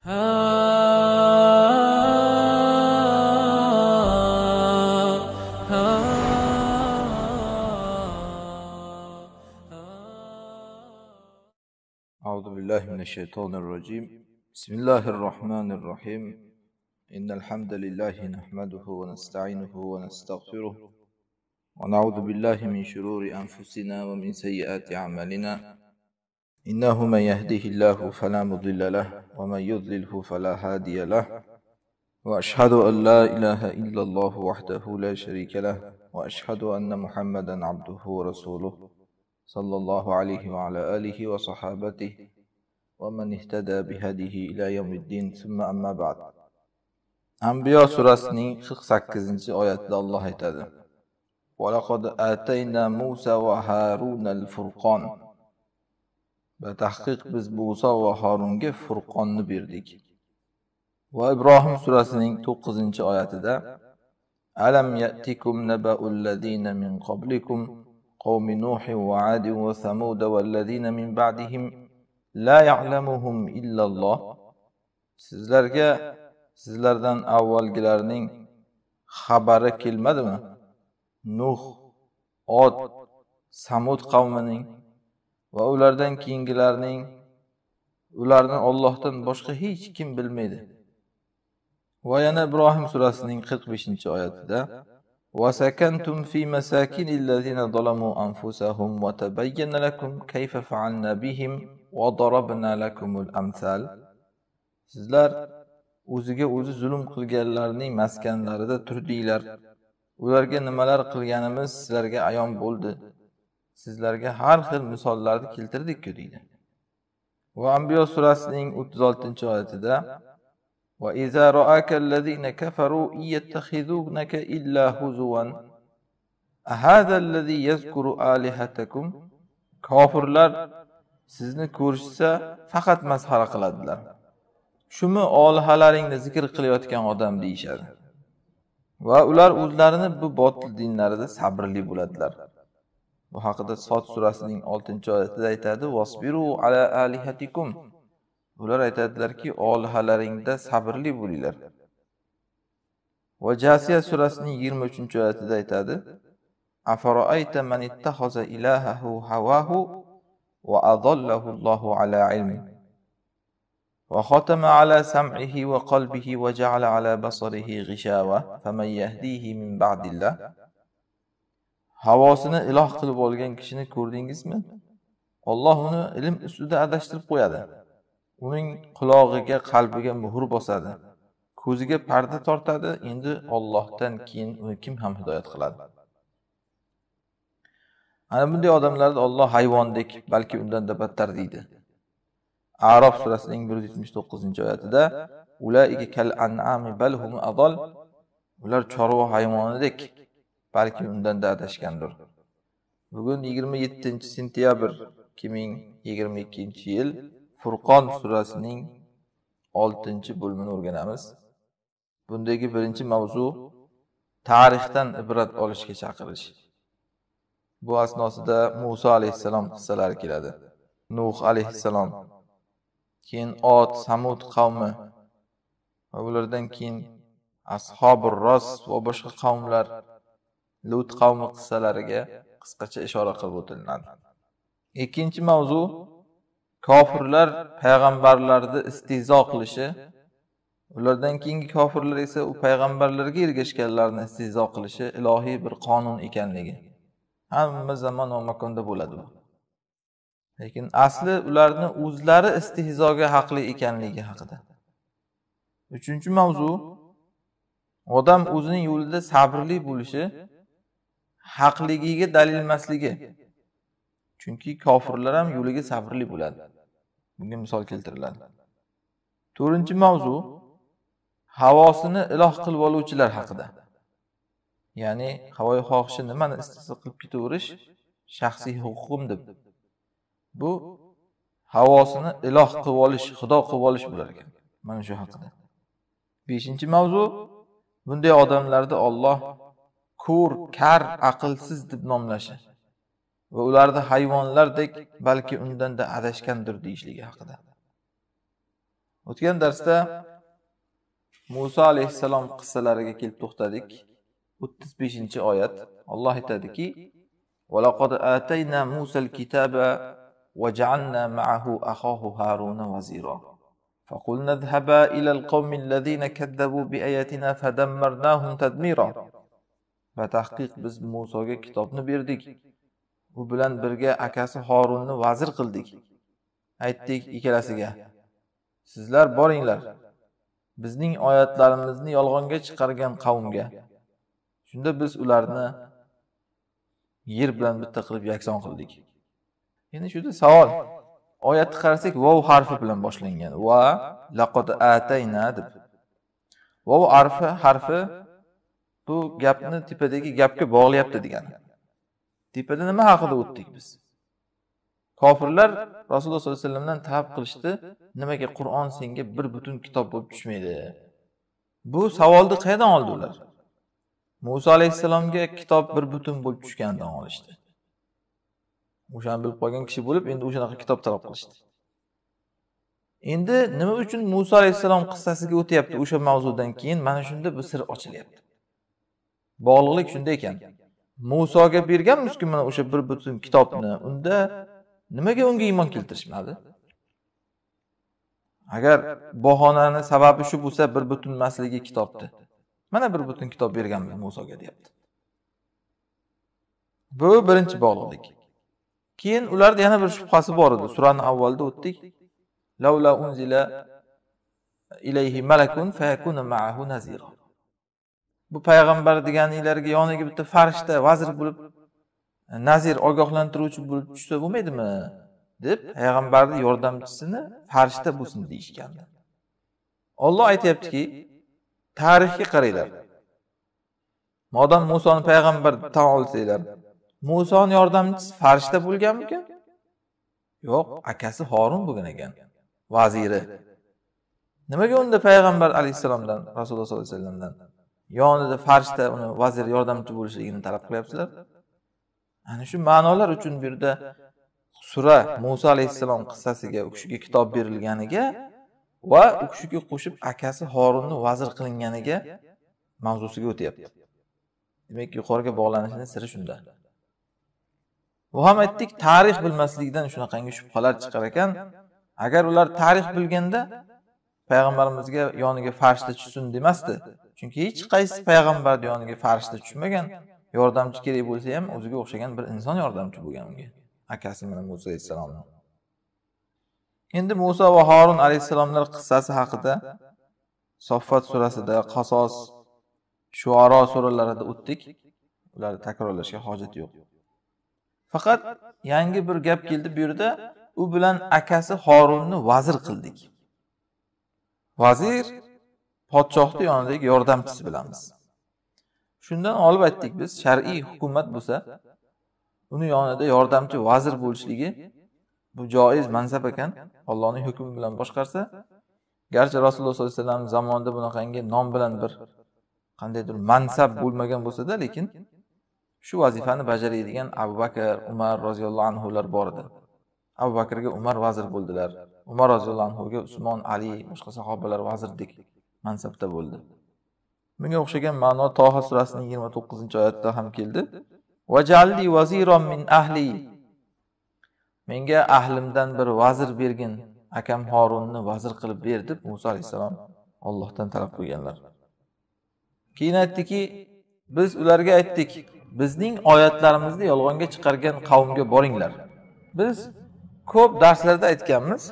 أعوذ بالله من الشيطان الرجيم بسم الله الرحمن الرحيم إن الحمد لله نحمده ونستعينه ونستغفره ونعوذ بالله من شرور أنفسنا ومن سيئات أعمالنا إنه من يهده الله فلا مضل له ومن يضلله فلا هادي له وأشهد أن لا إله إلا الله وحده لا شريك له وأشهد أن محمدا عبده ورسوله صلى الله عليه وعلى آله وصحابته ومن اهتدى بهديه إلى يوم الدين ثم أما بعد أنبياء سورسنين 48 آيات الله تعالى ولقد آتينا موسى وهارون الفرقان tahqiq biz Musa va Harunga Furqonni berdik. Va Ibrohim surasining 9-oyatida Alam ya'tikum naba'ul ladina min qoblikum qavmi Nuh va 'Ad va Samud va ladina min ba'dihim la ya'lamuhum illalloh Sizlarga sizlardan avvalgilarning xabari kelmadimi? Nuh, ot Samud qavmining va ulardan keyingilarning ularni Allohdan boshqa hech kim bilmaydi va yana ibrohim surasining 45 oyatida sizlar o'ziga o'zi zulm qilganlarning maskanlarida turdinglar ularga nimalar qilganimiz sizlarga ayon bo'ldi sizlarga har xil misollarni keltirdikku deydi va ambiyo surasining o'ttiz oltinchi oyatida kofirlar sizni ko'rishsa faqat masxara qiladilar shumi olihalaringni zikr qilayotgan odam deyishadi va ular o'zlarini bu botil dinlarida sabrli bo'ladilar bu haqida sot surasining oltinchi oyatida aytadi vasbiru ala alihatikum ular aytadilarki olihalaringda sabrli bo'linglar va jasiya surasining yigirma uchinchi oyatida aytadi afaroayta man ittahoza ilahahu havahu va adallahu allohu ala ilmi وختم على سمعه وقلبه وجعل على بصره غشاوة فمن يهديه من بعد الله havosini iloh qilib olgan kishini ko'rdingizmi olloh uni ilm ustida adashtirib qo'yadi uning qulog'iga qalbiga muhr bosadi ko'ziga parda tortadi endi ollohdan keyin uni kim ham hidoyat qiladi ana bunday odamlarni olloh hayvondek balki undanda battar deydi arof surasining bir yuz yetmish to'qqizinchi oyatida ular chorva hayvonidek balki undanda adashgandir bugun yigirma yettinchi sentyabr ikki ming yigirma ikkinchi yil furqon surasining oltinchi bo'limini o'rganamiz bundagi birinchi mavzu tarixdan ibrat olishga chaqirish bu asnosida muso alayhissalom qissalari keladi nuh alayhissalom keyin ot samud qavmi va ulardan keyin ashobi ros va boshqa qavmlar lut qavmi qissalariga qisqacha ishora qilib o'tilinadi ikkinchi mavzu kofirlar payg'ambarlarni istehzo qilishi ulardan keyingi kofirlar esa u payg'ambarlarga ergashganlarni istehzo qilishi ilohiy bir qonun ekanligi hamma zamon va makonda bo'ladi bu lekin asli ularni o'zlari istehzoga haqli ekanligi haqida uchinchi mavzu odam o'zining yo'lida sabrli bo'lishi haqligiga dalil emasligi chunki kofirlar ham yo'liga sabrli bo'ladi bunga misol keltiriladi to'rtinchi mavzu havosini iloh qilib oluvchilar haqida ya'ni havoyi xohishi nimani istasa qilib ketaverish shaxsiy huquqim deb bu havosini iloh qilib olish xudo qilib olish bo'lar ekan mana shu haqida beshinchi mavzu bunday odamlarni olloh ko'r kar aqlsiz deb nomlashi va ularni hayvonlardek balki undanda adashgandir deyishligi haqida o'tgan darsda muso alayhissalom qissalariga kelib to'xtadik o'ttiz beshinchi oyat olloh aytadiki ولقد آتينا موسى فقلنا اذهبا إلى القوم الذين كذبوا بآياتنا فدمرناهم تدميرا va tahqiq biz musoga kitobni berdik u bilan birga akasi horunni vazir qildik aytdik ikkalasiga sizlar boringlar bizning oyatlarimizni yolg'onga chiqargan qavmga shunda biz ularni yer bilan bitta qilib yakson qildik endi shu yerda savol oyatni qarasak vov harfi bilan boshlangan va laqod atayna deb vov harfi harfi bu gapni tepadagi gapga bog'layapti degani tepada nima haqida o'tdik biz kofirlar rasululloh sollallohu alayhi vasallamdan talab qilishdi nimaga qur'on senga bir butun kitob bo'lib tushmaydi bu savolni qayerdan oldi ular muso alayhissalomga kitob bir butun bo'lib tushganidan olishdi o'shani bilib qolgan kishi bo'lib endi o'shanaqa kitob talab qilishdi endi nima uchun muso alayhissalom qissasiga o'tyapti o'sha mavzudan keyin mana shunda bu sir ochilyapti bog'liqlik shunda ekan musoga berganmizku mana o'sha bir butun kitobni unda nimaga unga iymon keltirishmadi agar bahonani sababi shu bo'lsa bir butun emasligi kitobni mana bir butun kitob berganman musoga deyapti bu birinchi bog'liqlik keyin ularda yana bir shubhasi bor edi surani avvalida o'tdik laula unzila ilayhi malakun fayakuna ma'ahu nazira bu payg'ambar deganinglarga yoniga bitta farishta vazir bo'lib nazir ogohlantiruvchi bo'lib tushsa bo'lmaydimi deb payg'ambarni yordamchisini farishta bo'lsin deyishgan olloh aytyaptiki tarixga qaranglar modam musoni payg'ambar tan olsanglar musoni yordamchisi farishta bo'lganmikan yo'q akasi horun bo'lgan ekan vaziri nimaga unda payg'ambar alayhissalomdan rasululloh sollallohu alayhi vasallamdan yonida farishta uni vazir yordamchi bo'lishligini talab qilyapsizlar ana shu ma'nolar uchun bu yerda sura muso alayhissalom qissasiga u kishiga kitob berilganiga va u kishiga qo'shib akasi horunni vazir qilinganiga mavzusiga o'tyapti demak yuqoriga bog'lanishini siri shunda bu ham aytdik tarix bilmaslikdan shunaqangi shubhalar chiqar ekan agar ular tarix bilganda payg'ambarimizga yoniga farishta tushsin demasdi chunki hech qaysi payg'ambarni yoniga farishta tushmagan yordamchi kerak bo'lsa ham o'ziga o'xshagan bir inson yordamchi bo'lgan unga akasi mana muso alayhissalomni endi muso va horun alayhissalomlar qissasi haqida soffat surasida qasos shuaro suralarida o'tdik ularni takrorlashga hojat yo'q faqat yangi bir gap keldi bu yerda u bilan akasi horunni vazir qildik vazir podshohni yonidagi yordamchisi bilamiz shundan olib aytdik biz shar'iy hukumat bo'lsa uni yonida yordamchi vazir bo'lishligi bu joiz mansab ekan allohning hukmi bilan boshqarsa garchi rasululloh sollallohu alayhi vasallam zamonida bunaqangi nom bilan bir qandaydir mansab bo'lmagan bo'lsada lekin shu vazifani bajaraydigan abu bakr umar roziyallohu anhular bor edi abu bakrga umar vazir bo'ldilar umar roziyallohu anhuga usmon ali boshqa sahobalar vazirdek mansabda bo'ldi bunga o'xshagan ma'no toha surasining yigirma to'qqizinchi oyatda ham keldi vajalli vaziron min ahli menga ahlimdan bir vazir bergin akam horunni vazir qilib ber deb muso alayhissalom ollohdan talab qilganlar keyin aytdiki biz ularga aytdik bizning oyatlarimizni yolg'onga chiqargan qavmga boringlar biz ko'p darslarda aytganmiz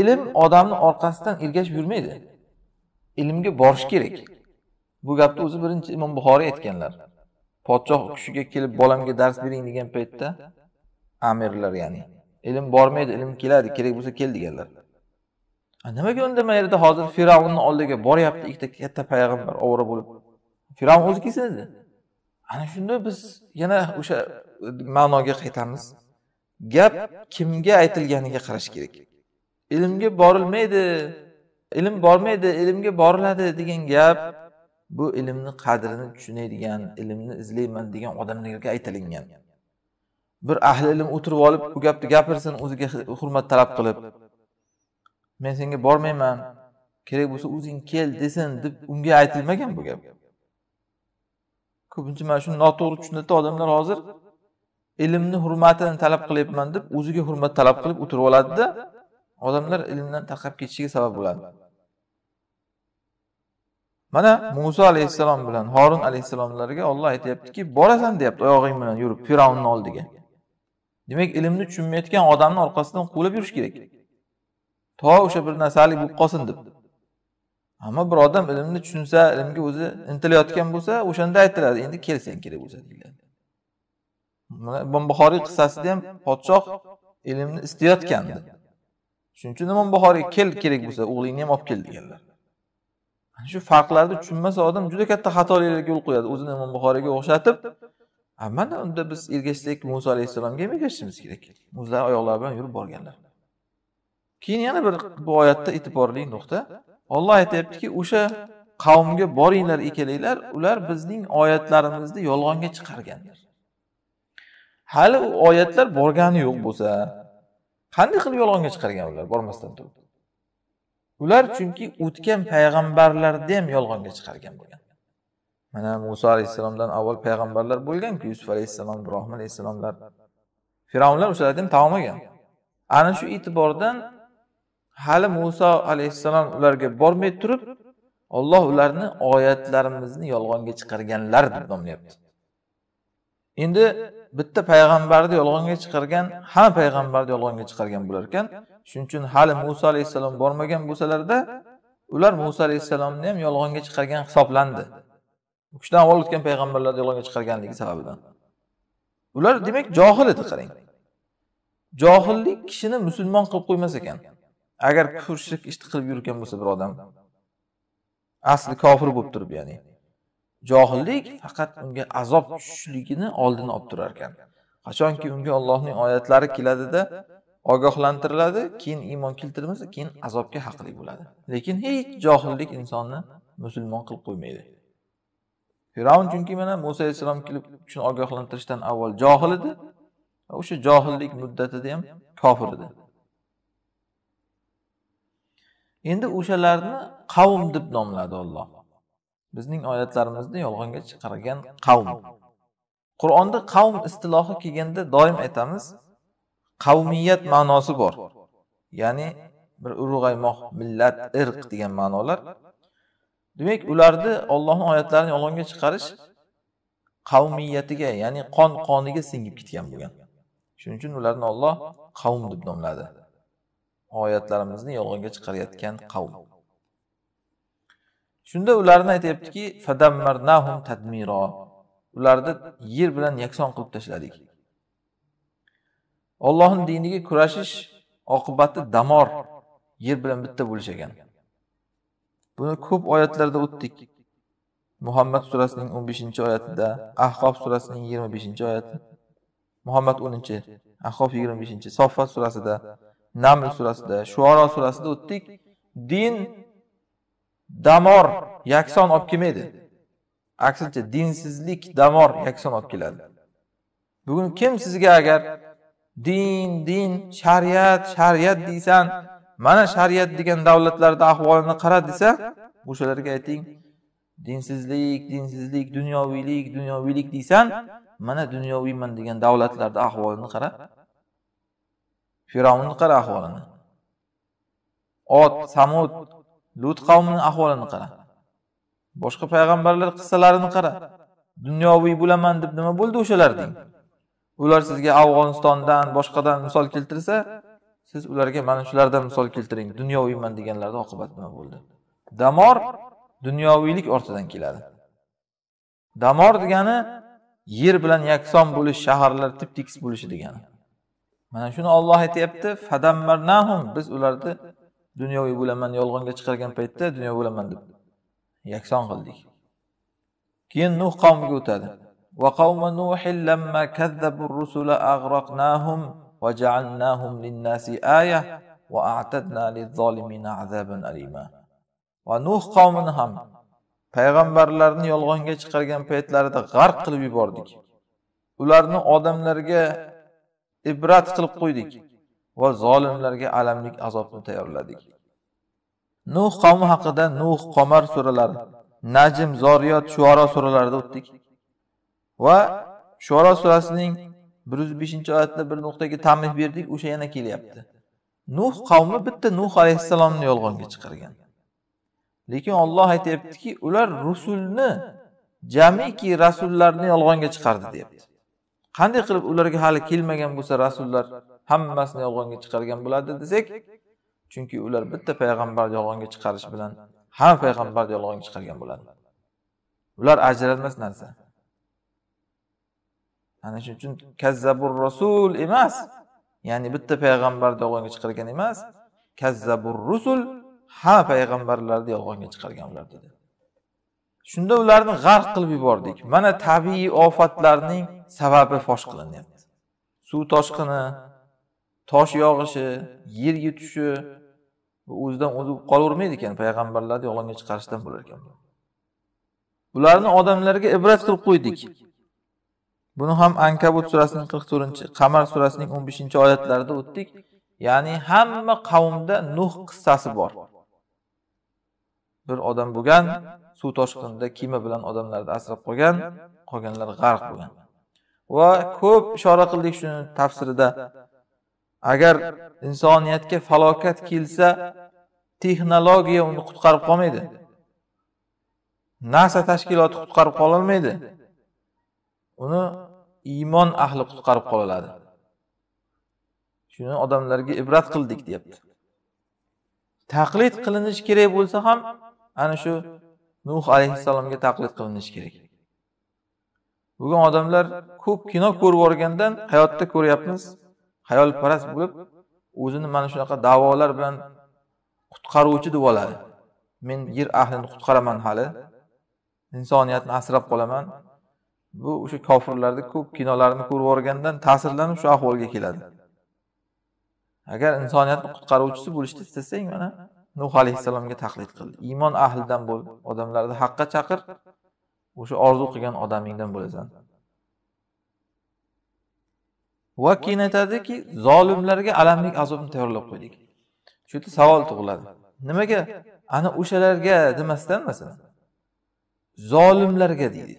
ilm odamni orqasidan ergashib yurmaydi ilmga borish kerak bu gapni o'zi birinchi imom buxoriy aytganlar podshoh kishiga kelib bolamga dars bering degan paytda amirlar ya'ni ilm bormaydi ilm keladi kerak bo'lsa kel deganlar nimaga yerda hozir fir'avnni oldiga boryapti ikkita katta payg'ambar ovora bo'lib fir'avn o'zi kelsin edi ana shunda biz yana o'sha ma'noga qaytamiz gap kimga aytilganiga qarash kerak ilmga borilmaydi ilm bormaydi ilmga boriladi degan gap bu ilmni qadrini tushunadigan ilmni izlayman degan odamlarga aytilingan bir ahli ilm o'tirib olib bu gapni gapirsin o'ziga hurmat talab qilib men senga bormayman kerak bo'lsa o'zing kel desin deb unga aytilmagan bu gap ko'pincha mana shu noto'g'ri tushunadi odamlar hozir ilmni hurmatini talab qilyapman deb o'ziga hurmat talab qilib o'tirib oladida odamlar ilmdan tarqab ketishiga sabab bo'ladi mana muso alayhissalom bilan horun alayhissalomlarga olloh aytyaptiki borasan deyapti oyog'ing bilan yurib fir'avnni oldiga demak ilmni tushunmayotgan odamni orqasidan quvlab yurish kerak to o'sha bir narsalik bo'lib qolsin deb ammo bir odam ilmni tushunsa ilmga o'zi intilayotgan bo'lsa o'shanda aytiladi endi kelsang kerak bo'lsa deyiladi imom buxoriy qissasida ham podshoh ilmni istayotgandi shuning uchun imom buxoriyga kel kerak bo'lsa o'g'lingni ham olib kel deganlar ana shu farqlarni tushunmasa odam juda katta xatoliklarga yo'l qo'yadi o'zini imom buxoriyga o'xshatib mana unda biz ergashsak muso alayhissalomga ham ergashishimiz kerak o'zlari oyoqlari bilan yurib borganlar keyin yana bir bu oyatda e'tiborli nuqta olloh aytyaptiki o'sha qavmga boringlar ekalinglar ular bizning oyatlarimizni yolg'onga chiqarganlar hali u oyatlar borgani yo'q bo'lsa qanday qilib yolg'onga chiqargan ular bormasdan turib ular chunki o'tgan payg'ambarlarni ham yolg'onga chiqargan bo'lgan mana muso alayhissalomdan avval payg'ambarlar bo'lganku yusuf alayhissalom ibrohim alayhissalomlar fir'avnlar o'shalarni ham olgan ana shu e'tibordan hali muso alayhissalom ularga bormay turib olloh ularni oyatlarimizni yolg'onga chiqarganlar deb nomlayapti endi bitta payg'ambarni yolg'onga chiqargan hamma payg'ambarni yolg'onga chiqargan bo'lar ekan shuning uchun hali muso alayhissalom bormagan bo'lsalarda ular muso alayhissalomni ham yolg'onga chiqargan hisoblandi u kishidan avval o'tgan payg'ambarlarni yolg'onga chiqarganligi sababidan ular demak johil edi qarang johillik kishini musulmon qilib qo'ymas ekan agar kufr shirk ishni qilib yurgan bo'lsa bir odam asli kofir bo'lib turib ya'ni johillik faqat unga azob tushishligini oldini olib turar ekan qachonki unga ollohning oyatlari keladida ogohlantiriladi keyin iymon keltirmasa keyin azobga haqli bo'ladi lekin hech johillik insonni musulmon qilib qo'ymaydi fir'avn chunki mana muso alayhissalom kelib shuni ogohlantirishdan avval johil edi o'sha johillik muddatida ham kofir edi endi o'shalarni qavm deb nomladi olloh bizning oyatlarimizni yolg'onga chiqargan qavm qur'onda qavm istilohi kelganda doim aytamiz qavmiyat ma'nosi bor ya'ni bir urug'aymoq millat irq degan ma'nolar demak ularni ollohni oyatlarini yolg'onga chiqarish qavmiyatiga ya'ni qon qoniga singib ketgan bo'lgan shuning uchun ularni olloh qavm deb nomladi oyatlarimizni yolg'onga chiqarayotgan qavm shunda ularni aytyaptiki fadammarnahum tadmiro ularni yer bilan yakson qilib tashladik ollohni diniga kurashish oqibati damor yer bilan bitta bo'lish ekan buni ko'p oyatlarda o'tdik muhammad surasining o'n beshinchi oyatida ahqof surasining yigirma beshinchi oyati muhammad o'ninchi ahqof yigirma beshinchi soffat surasida naml surasida shuoro surasida o'tdik din damor yakson olib kelmaydi aksincha dinsizlik damor yakson olib keladi bugun kim sizga agar din din shariat shariat deysan mana shariat degan davlatlarda ahvolini qara desa o'shalarga ayting dinsizlik dinsizlik dunyoviylik dunyoviylik deysan mana dunyoviyman degan davlatlarda ahvolini qara firavnni qara ahvolini ot samud lut qavmini ahvolini qara boshqa payg'ambarlar qissalarini qara dunyoviy bo'laman deb nima bo'ldi o'shalarning ular sizga afg'onistondan boshqadan misol keltirsa siz ularga mana shulardan misol keltiring dunyoviyman deganlarni oqibati nima bo'ldi damor dunyoviylik ortidan keladi damor degani yer bilan yakson bo'lish shaharlar tip tekis bo'lishi degani mana shuni olloh aytyapti biz ularni dunyoviy bo'laman yolg'onga chiqargan paytda dunyo bo'laman deb yakson qildik keyin nuh qavmiga o'tadi va nuh qavmini ham payg'ambarlarni yolg'onga chiqargan paytlarida g'arq qilib yubordik ularni odamlarga ibrat qilib qo'ydik va zolimlarga alamlik azobni tayyorladik nuh qavmi haqida nuh qomar suralari najm zoriyot shuoro suralarida o'tdik va shuoro surasining bir yuz beshinchi oyatda bir nuqtaga tamih berdik o'sha yana kelyapti nuh qavmi bitta nuh alayhissalomni yolg'onga chiqargan lekin olloh aytyaptiki ular rusulni jamiki rasullarni yolg'onga chiqardi deyapti qanday qilib ularga hali kelmagan bo'lsa rasullar hammasini yolg'onga chiqargan bo'ladi desak chunki ular bitta payg'ambarni yolg'onga chiqarish bilan hamma payg'ambarni yolg'onga chiqargan bo'ladi ular ajralmas narsa ana shuning uchun kazzabur rasul emas ya'ni bitta payg'ambarni yolg'onga chiqargan emas kazzabur rusul hamma payg'ambarlarni yolg'onga chiqargan ular dedi shunda ularni g'arq qilib yubordik mana tabiiy ofatlarning sababi fosh qilinyapti suv toshqini tosh yog'ishi yer yutishi o'zidan o'zi qolavermaydi ekan payg'ambarlarni yolg'onga chiqarishdan bo'lar ekan bularni odamlarga ibrat qilib qo'ydik buni ham ankabut surasining qirq to'rtinchi qamar surasining o'n beshinchi oyatlarida o'tdik ya'ni hamma qavmda nuh qissasi bor bir odam bo'lgan suv toshqinida kema bilan odamlarni asrab qolgan qolganlar g'arq bo'lgan va ko'p ishora qildik shuni tafsirida agar insoniyatga falokat kelsa texnologiya uni qutqarib qolmaydi nasa tashkiloti qutqarib qololmaydi uni iymon ahli qutqarib qololadi shuni odamlarga ibrat qildik deyapti taqlid qilinishi kerak bo'lsa ham ana shu nuh alayhissalomga taqlid qilinishi kerak bugun odamlar ko'p kino ko'rib yuborgandan hayotda ko'ryapmiz xayolparast bo'lib o'zini mana shunaqa davolar bilan qutqaruvchi deb oladi men yer ahlini qutqaraman hali insoniyatni asrab qolaman bu o'sha kofirlarni ko'p kinolarini ko'rib yuborgandan ta'sirlanib shu ahvolga keladi agar insoniyatni qutqaruvchisi bo'lishni istasang mana nuh alayhissalomga taqlid qil iymon ahlidan bo'l odamlarni haqqa chaqir o'sha orzu qilgan odamingdan bo'lasan va keyin aytadiki zolimlarga alamlik azobni tayyorlab qo'ydik shu yerda savol tug'iladi nimaga ana o'shalarga demasdan masalan zolimlarga deydi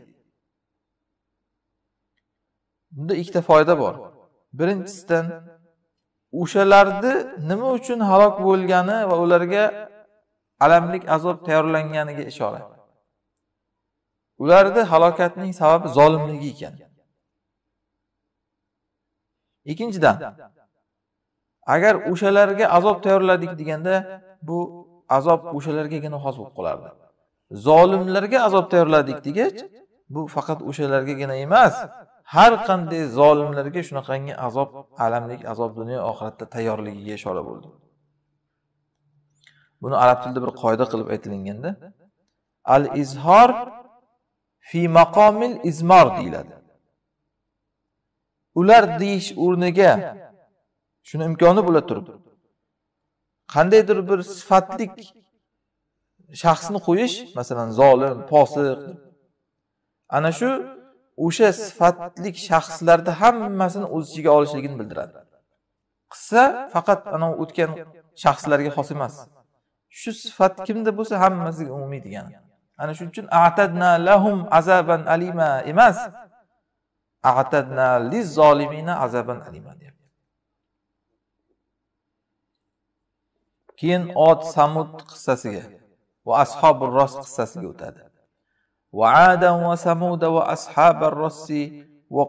bunda ikkita foyda bor birinchisidan o'shalarni nima uchun halok bo'lgani va ularga alamlik azob tayyorlanganiga ishora ularni halokatning sababi zolimligi ekan ikkinchidan agar o'shalarga azob tayyorladik deganda bu azob o'shalargagina xos bo'lib qolardi zolimlarga azob tayyorladik degach bu faqat o'shalargagina emas har qanday zolimlarga shunaqangi azob alamlik azob dunyo oxiratda tayyorligiga ishora bo'ldi buni arab tilida bir qoida qilib aytilganda al izhor fi maqomil izmor deyiladi ular deyish o'rniga shuni imkoni bo'la turib qandaydir bir sifatlik shaxsni qo'yish masalan zolim posiq ana shu o'sha sifatlik shaxslarni hammasini o'z ichiga olishligini bildiradi qissa faqat ana o'tgan shaxslarga xos emas shu sifat kimda bo'lsa hammasiga umumiy degani ana shuning uchun atadna lahum azaban alima emas atadna azaban alima keyin ot samud qissasiga va ashobi ros qissasiga o'tadi va samuda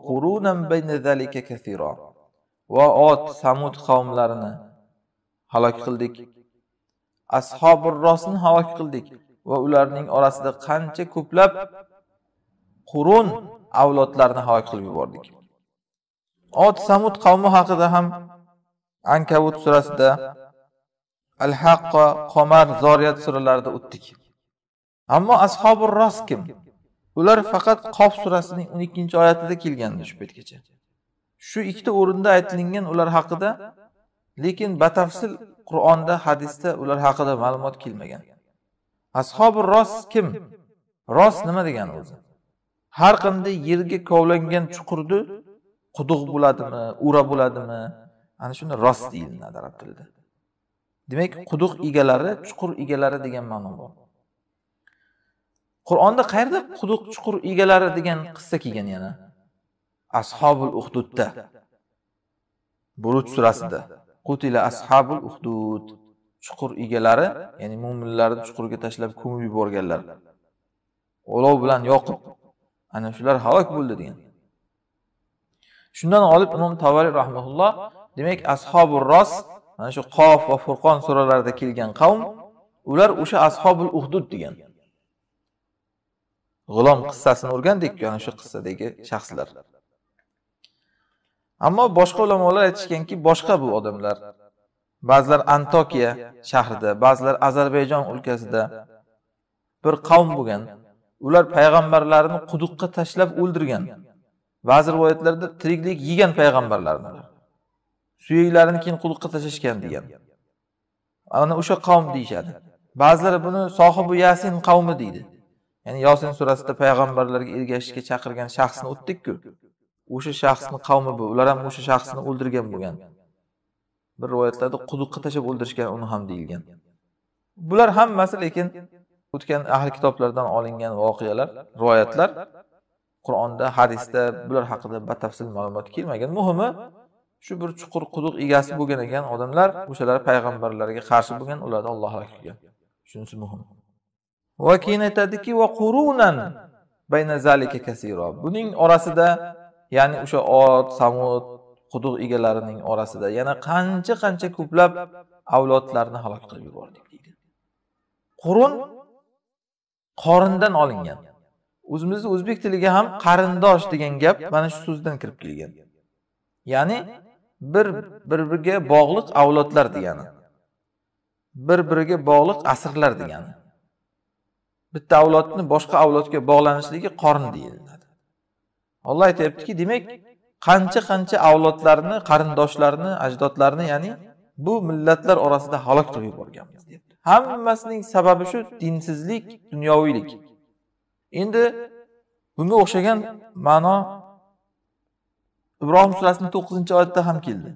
qurunan zalika kathira va ot samud qavmlarini halok qildik ashobi rosni halok qildik va ularning orasida qancha ko'plab qurun avlodlarni halok qilib yubordik ot samud qavmi haqida ham ankabut surasida al haqqo qomar zoriyat suralarida o'tdik ammo ashobi ros kim ular faqat qof surasining o'n ikkinchi oyatida kelgandi shu paytgacha shu ikkita o'rinda aytilingan ular haqida lekin batafsil qur'onda hadisda ular haqida ma'lumot kelmagan ashobi ros kim ros nima degani o'zi har qanday yerga kovlangan chuqurni quduq bo'ladimi ura bo'ladimi ana shuni rost deyiladi arab tilida demak quduq egalari chuqur egalari degan ma'no bor qur'onda qayerda quduq chuqur egalari degan qissa kelgan yana ashobul uhdudda buruj surasida qutila ashabul uhdud chuqur egalari ya'ni mo'minlarni chuqurga tashlab ko'mib yuborganlar olov bilan yoqib ana shular halok bo'ldi degan shundan olib imom tavariy rahmaulloh demak ashobi ros mana shu qof va furqon suralarida kelgan qavm ular o'sha ashobul uhdud degan g'ulom qissasini o'rgandik ana shu qissadagi shaxslar ammo boshqa ulamolar aytishganki boshqa bu odamlar ba'zilar antokiya shahrida ba'zilar ozarbayjon o'lkasida bir qavm bo'lgan ular payg'ambarlarini quduqqa tashlab o'ldirgan ba'zi rivoyatlarda tiriklik yegan payg'ambarlarni suyaklarini keyin quduqqa tashlashgan degan ana o'sha qavm deyishadi ba'zilari buni sohibi yasin qavmi deydi ya'ni yosin surasida payg'ambarlarga ergashishga chaqirgan shaxsni o'tdikku o'sha shaxsni qavmi bu ular ham o'sha shaxsni o'ldirgan bo'lgan bir rivoyatlarda quduqqa tashlab o'ldirishgan uni ham deyilgan bular hammasi lekin o'tgan ahli kitoblardan olingan voqealar rivoyatlar qur'onda hadisda bular haqida batafsil ma'lumot kelmagan muhimi shu bir chuqur quduq egasi bo'lgan ekan odamlar o'shalar payg'ambarlarga qarshi bo'lgan ularni olloh halok qilgan shunisi muhim buning orasida ya'ni o'sha ot samud quduq egalarining orasida yana qancha qancha ko'plab avlodlarni halok qilib yubordik deydi qurun qorindan olingan o'zimizni o'zbek tiliga ham qarindosh degan gap mana shu so'zdan kirib kelgan ya'ni bir bir biriga bog'liq avlodlar degani bir biriga bog'liq asrlar degani bitta avlodni boshqa avlodga bog'lanishligi qorin deyiladi olloh aytyaptiki demak qancha qancha avlodlarni qarindoshlarni ajdodlarni ya'ni bu millatlar orasida halok qilib yuborganmiz deyapti hammasining sababi shu dinsizlik dunyoviylik endi bunga o'xshagan ma'no ibrohim surasining to'qqizinchi oyatda ham keldi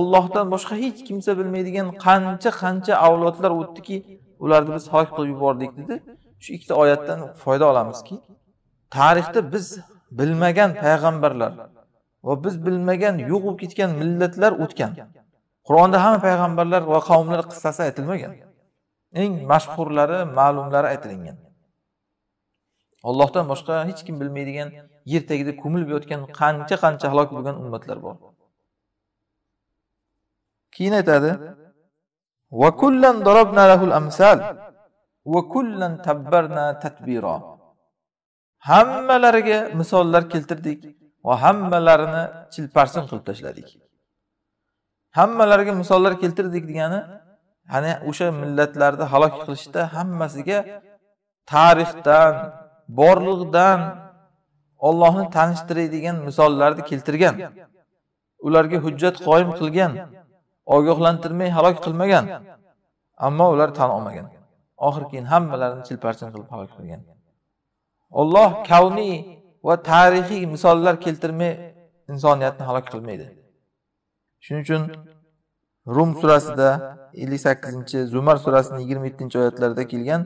ollohdan boshqa hech kimsa bilmaydigan qancha qancha avlodlar o'tdiki ularni biz halok qilib yubordik dedi shu ikkita oyatdan foyda olamizki tarixda biz bilmagan payg'ambarlar va biz bilmagan yo'q bo'lib ketgan millatlar o'tgan qur'onda hamma payg'ambarlar va qavmlar qissasi aytilmagan eng mashhurlari ma'lumlari aytilingan ollohdan boshqa hech kim bilmaydigan yer tagida ko'milib yotgan qancha qancha halok bo'lgan ummatlar bor keyin aytadi va lahul amsal va hammalariga misollar keltirdik va hammalarini chilparsin qilib tashladik hammalariga misollar keltirdik degani ya'ni o'sha millatlarni halok qilishda hammasiga tarixdan borliqdan ollohni tanishtiradigan misollarni keltirgan ularga hujjat qoyim qilgan ogohlantirmay halok qilmagan ammo ular tan olmagan oxir keyin hammalarini chilparchin qilib halok qilgan olloh kavniy va tarixiy misollar keltirmay insoniyatni halok qilmaydi shuning uchun rum surasida ellik sakkizinchi zumar surasini yigirma yettinchi oyatlarida kelgan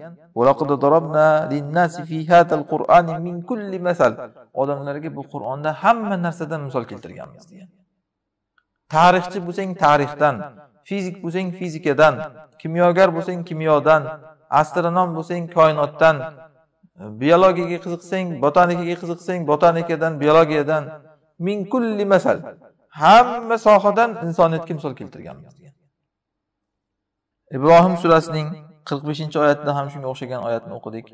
odamlarga bu qur'onda hamma narsadan misol keltirganmiz degan tarixchi bo'lsang tarixdan fizik bo'lsang fizikadan kimyogar bo'lsang kimyodan astronom bo'lsang koinotdan biologiyaga qiziqsang botanikaga qiziqsang botanikadan biologiyadan min kulli masal hamma sohadan insoniyatga misol keltirganmiz degan ibrohim surasining qirq beshinchi oyatida ham shunga o'xshagan oyatni o'qidik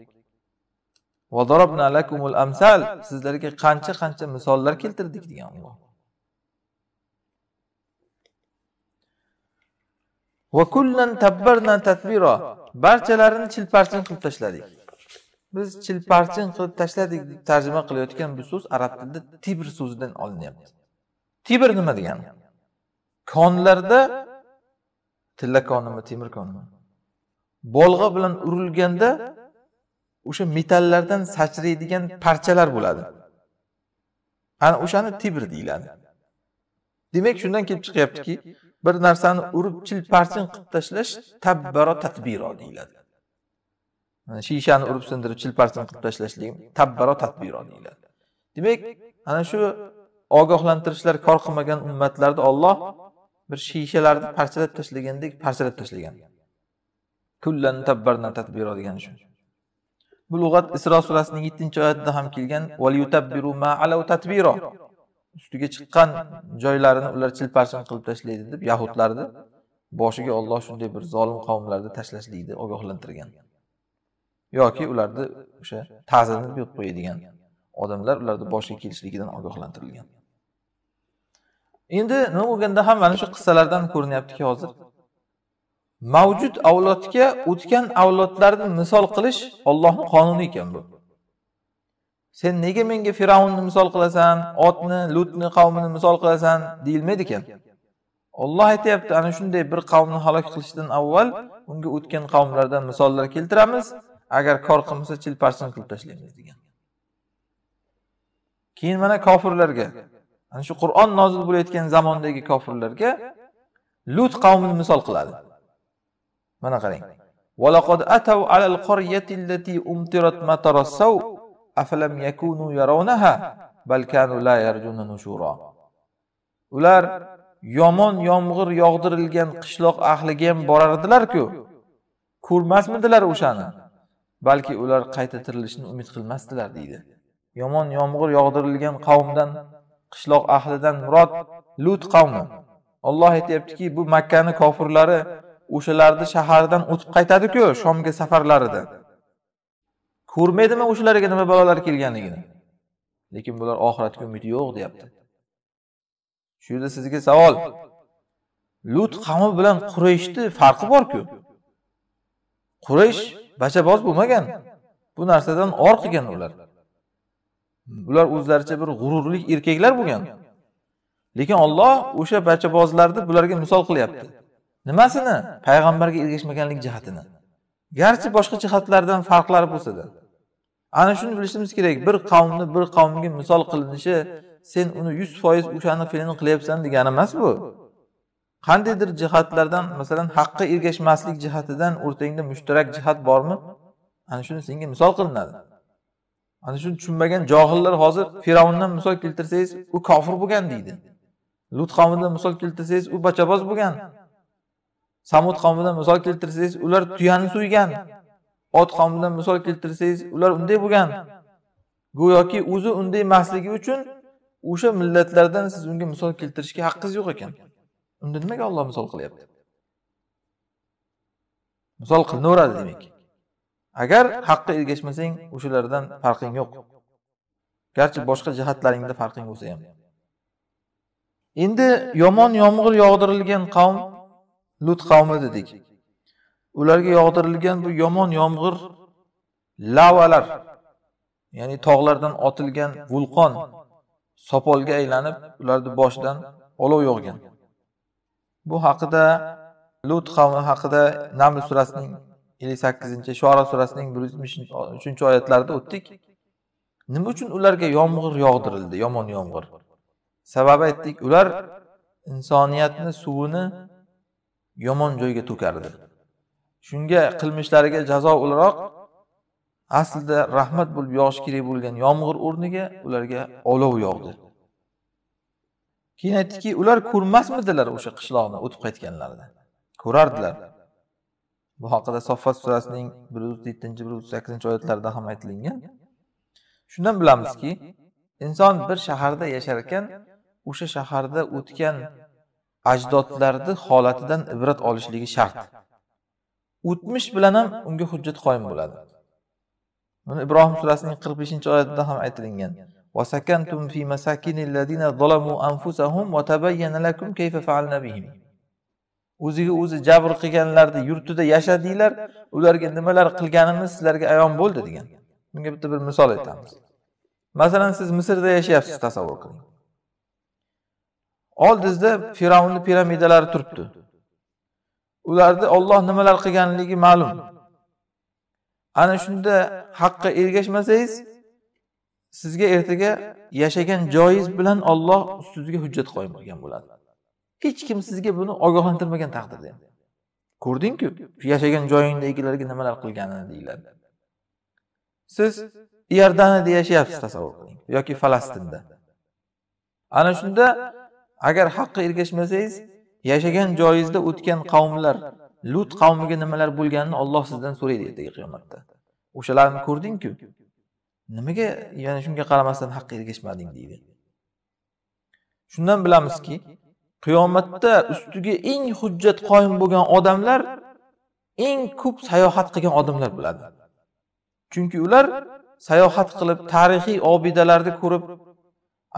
amsal sizlarga qancha qancha misollar keltirdik degan alloh barchalarini chilparchin qilib tashladik biz chilparchin qilib tashladik deb tarjima qilayotgan bu so'z arab tilida tibr so'zidan olinyapti temir nima degani konlarda tilla konimi temir konimi bolg'a bilan urilganda o'sha metallardan sachraydigan parchalar bo'ladi ana o'shani tibr deyiladi demak shundan kelib chiqyaptiki bir narsani urib chilparchin qilib tashlash tabbaro tadbiro deyiladi shishani urib sindirib chilparchin qilib tashlashlik tabbaro tadbiro deyiladi demak ana shu ogohlantirishlar kor qilmagan ummatlarni Alloh bir shishalarni parchalab tashlagandek parchalab tashlagan kullan tabbarna tadbiro degan shu bu lug'at isro surasining yettinchi oyatida ham kelgan ma alav tatbiro ustiga chiqqan joylarini ular chilparchin qilib tashlaydi deb yahudlarni boshiga Alloh shunday bir zolim qavmlarni tashlashlikni ogohlantirgan yoki ularni o'sha ta'zirni yo'q qo'yadigan odamlar ularni boshiga kelishligidan ogohlantirilgan endi nima bo'lganda ham mana shu qissalardan ko'rinyaptiki hozir mavjud avlodga o'tgan avlodlarni misol qilish Allohning qonuni ekan bu sen nega menga fir'avnni misol qilasan otni lutni qavmini misol qilasan deyilmaydi ekan olloh aytyapti ana shunday bir qavmni halok qilishdan avval unga o'tgan qavmlardan misollar keltiramiz agar kor qilmasa chilparchin qilib tashlaymiz degan keyin mana kofirlarga ana shu qur'on nozil bo'layotgan zamondagi kofirlarga lut qavmini misol qiladi mana qarang ولقد أتوا على القرية التي أمطرت مطر السوء أفلم يكونوا يرونها بل كانوا لا يرجون نشورا ular yomon yomg'ir yog'dirilgan qishloq ahliga ham borardilarku ko'rmasmidilar o'shani balki ular qayta tirilishni umid qilmasdilar deydi yomon yomg'ir yog'dirilgan qavmdan qishloq ahlidan murod lut qavmi olloh aytyaptiki bu makkani kofirlari o'shalarni shahardan o'tib qaytadiku shomga safarlarida ko'rmaydimi o'shalarga nima balolar kelganligini lekin bular oxiratga umidi yo'q deyapti shu yerda sizga savol lut qavmi bilan qurayshni farqi borku quraysh bachaboz bo'lmagan bu narsadan or qilgan ular bular o'zlaricha bir g'ururli erkaklar bo'lgan lekin olloh o'sha barchabozlarni bularga misol qilyapti nimasini payg'ambarga ergashmaganlik jihatini garchi boshqa jihatlardan farqlari bo'lsada ana shuni bilishimiz kerak bir qavmni bir qavmga misol qilinishi sen uni yuz foiz o'shani fe'lini qilyapsan degani emas bu qandaydir jihatlardan masalan haqqa ergashmaslik jihatidan o'rtangda mushtarak jihat bormi ana shuni senga misol qilinadi ana shuni tushunmagan johillar hozir firavndan misol keltirsangiz u kofir bo'lgan deydi lut qavmidan misol keltirsangiz u bachaboz bo'lgan samud qavmidan misol keltirsangiz ular tuyani so'ygan ot qavmidan misol keltirsangiz ular unday bo'lgan go'yoki o'zi unday emasligi uchun o'sha millatlardan siz unga misol keltirishga haqqingiz yo'q ekan unda nimaga olloh misol qilyapti misol qilinaveradi demak agar haqqa ergashmasang o'shalardan farqing yo'q garchi boshqa jihatlaringda farqing bo'lsa ham endi yomon yomg'ir yog'dirilgan qavm lut qavmi dedik ularga yog'dirilgan bu yomon yomg'ir lavalar ya'ni tog'lardan otilgan vulqon sopolga aylanib ularni boshidan olov yog'gan bu haqida lut qavmi haqida naml surasining ellik sakkizinchi shora surasining bir yuz yetmish uchinchi oyatlarida o'tdik nima uchun ularga yomg'ir yog'dirildi yomon yomg'ir sababi aytdik ular insoniyatni suvini yomon joyga to'kardi shunga qilmishlariga jazo o'laroq aslida rahmat bo'lib yog'ishi kerak bo'lgan yomg'ir o'rniga ularga olov yog'di keyin aytdiki ular ko'rmasmidilar o'sha qishloqni o'tib qaytganlarida ko'rardilar bu haqida soffat surasining bir yuz yettinchi bir yuz sakkizinchi oyatlarida ham aytilingan shundan bilamizki inson bir shaharda yashar ekan o'sha shaharda o'tgan ajdodlarni holatidan ibrat olishligi shart o'tmish bilan ham unga hujjat qoyim bo'ladi buni ibrohim surasining qirq beshinchi oyatida ham aytilingan sizlar في o'ziga o'zi jabr qilganlarni yurtida yashadinglar ularga nimalar qilganimiz sizlarga ayon bo'ldi degan bunga bitta bir misol aytamiz masalan siz misrda yashayapsiz tasavvur qiling oldingizda firavnni piramidalari turibdi ularni olloh nimalar qilganligi ma'lum ana shunda haqqa ergashmasangiz sizga ertaga yashagan joyingiz bilan olloh ustingizga hujjat qo'ymagan bo'ladi hech kim sizga buni ogohlantirmagan taqdirda ham ko'rdingku yashagan joyingdagilarga nimalar qilganini deyiladi siz iordaniyada yashayapsiz tasavvur qiling yoki falastinda ana shunda agar haqqa ergashmasangiz yashagan joyingizda o'tgan qavmlar lut qavmiga nimalar bo'lganini olloh sizdan so'raydi ertaga qiyomatda o'shalarni ko'rdingku nimaga yana shunga qaramasdan haqqa ergashmading deydi shundan bilamizki qiyomatda ustiga eng hujjat qoyim bo'lgan odamlar eng ko'p sayohat qilgan odamlar bo'ladi chunki ular sayohat qilib tarixiy obidalarni ko'rib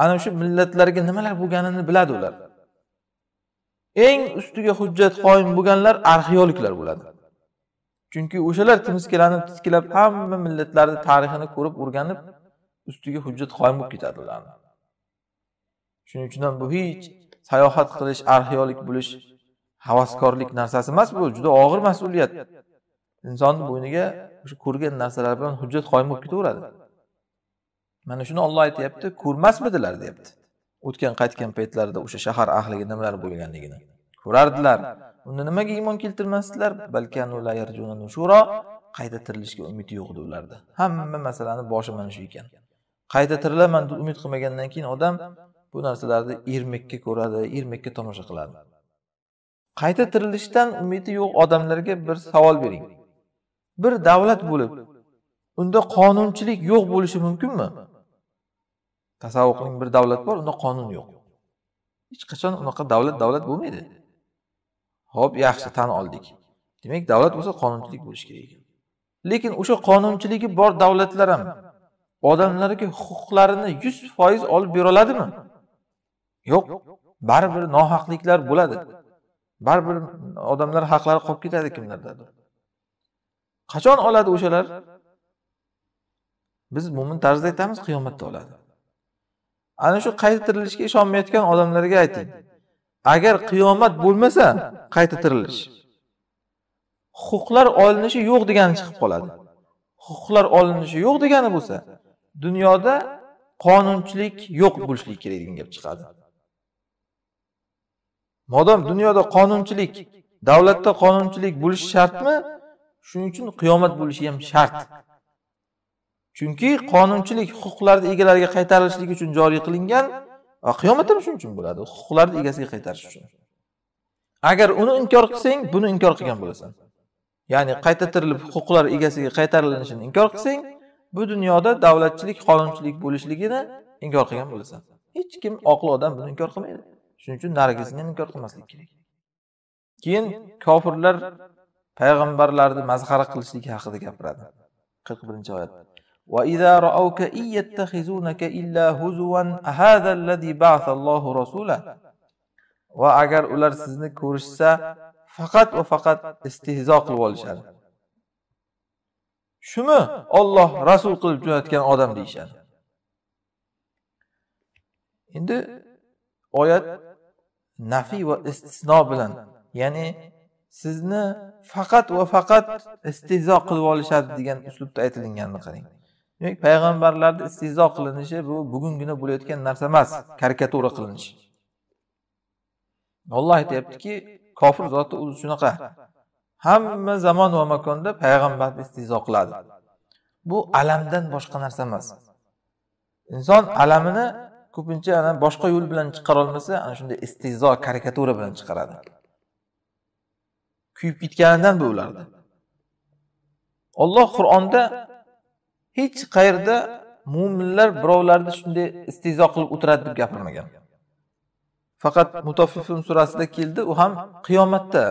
ana shu millatlarga nimalar bo'lganini biladi ular eng ustiga hujjat qoyim bo'lganlar arxeologlar bo'ladi chunki o'shalar timskilanib titkilab hamma millatlarni tarixini ko'rib o'rganib ustiga hujjat qoyim bo'lib ketadi ularni shuning uchun ham bu hech sayohat qilish arxeolog bo'lish havaskorlik narsasi emas bu juda og'ir mas'uliyat insonni bo'yniga o'sha ko'rgan narsalar bilan hujjat qoyim bo'lib ketaveradi mana shuni olloh aytyapti ko'rmasmidilar deyapti o'tgan qaytgan paytlarida o'sha shahar ahliga nimalar bo'lganligini ko'rardilar unda nimaga iymon keltirmasdilar qayta tirilishga umid yo'q edi ularda hamma masalani boshi mana shu ekan qayta tirilaman deb umid qilmagandan keyin odam bu narsalarni ermakka ko'radi ermakka tomosha qiladi qayta tirilishdan umidi yo'q odamlarga bir savol bering bir davlat bo'lib unda qonunchilik yo'q bo'lishi mumkinmi qiling bir davlat bor unda qonun yo'q hech qachon unaqa davlat davlat bo'lmaydi ho'p yaxshi tan oldik demak davlat bo'lsa qonunchilik bo'lishi kerak ekan lekin o'sha qonunchiligi bor davlatlar ham odamlarga huquqlarini yuz foiz olib bera oladimi yo'q baribir nohaqliklar bo'ladi baribir odamlar haqlari qolib ketadi kimlardadir qachon oladi o'shalar biz mo'min tarzda aytamiz qiyomatda oladi ana shu qayta tirilishga ishonmayotgan odamlarga ayting agar qiyomat bo'lmasa qayta tirilish huquqlar olinishi yo'q degani chiqib qoladi huquqlar olinishi yo'q degani bo'lsa dunyoda qonunchilik yo'q bo'lishligi kerak degan gap chiqadi modom dunyoda qonunchilik davlatda qonunchilik bo'lishi shartmi shuning uchun qiyomat bo'lishi ham shart chunki qonunchilik huquqlarni egalariga qaytarilishligi uchun joriy qilingan va qiyomat ham shuning uchun bo'ladi huquqlarni egasiga qaytarish uchun agar uni inkor qilsang buni inkor qilgan bo'lasan ya'ni qayta tirilib huquqlar egasiga qaytarilishini inkor qilsang bu dunyoda davlatchilik qonunchilik bo'lishligini inkor qilgan bo'lasan hech kim oqil odam buni inkor qilmaydi shuning uchun narigisini inkor qilmaslik kerak keyin kofirlar payg'ambarlarni mazhara qilishlik haqida gapiradi qirq birinchi oyat وإذا رأوك إن يتخذونك إلا هزوا هذا الذي بعث va agar ular sizni ko'rishsa faqat va faqat istehzo qilib olishadi shumi Alloh rasul qilib jo'natgan odam deyishadi endi oyat nafiy va istisno bilan ya'ni sizni faqat va faqat istehzo qilib olishadi degan uslubda aytilganini qarang demak payg'ambarlarni istehzo qilinishi bu bugungina bo'layotgan narsa emas karikatura qilinishi olloh aytyaptiki kofir zoti o'zi shunaqa hamma zamon va makonda payg'ambarni istehzo qiladi bu alamdan boshqa narsa emas inson alamini ko'pincha ana boshqa yo'l bilan chiqarolmasa ana shunday istehzo karikatura bilan chiqaradi kuyib ketganidan bu ularni olloh qur'onda hech qayerda mo'minlar birovlarni shunday istehzo qilib o'tiradi deb gapirmagan faqat mutofifun surasida keldi u ham qiyomatda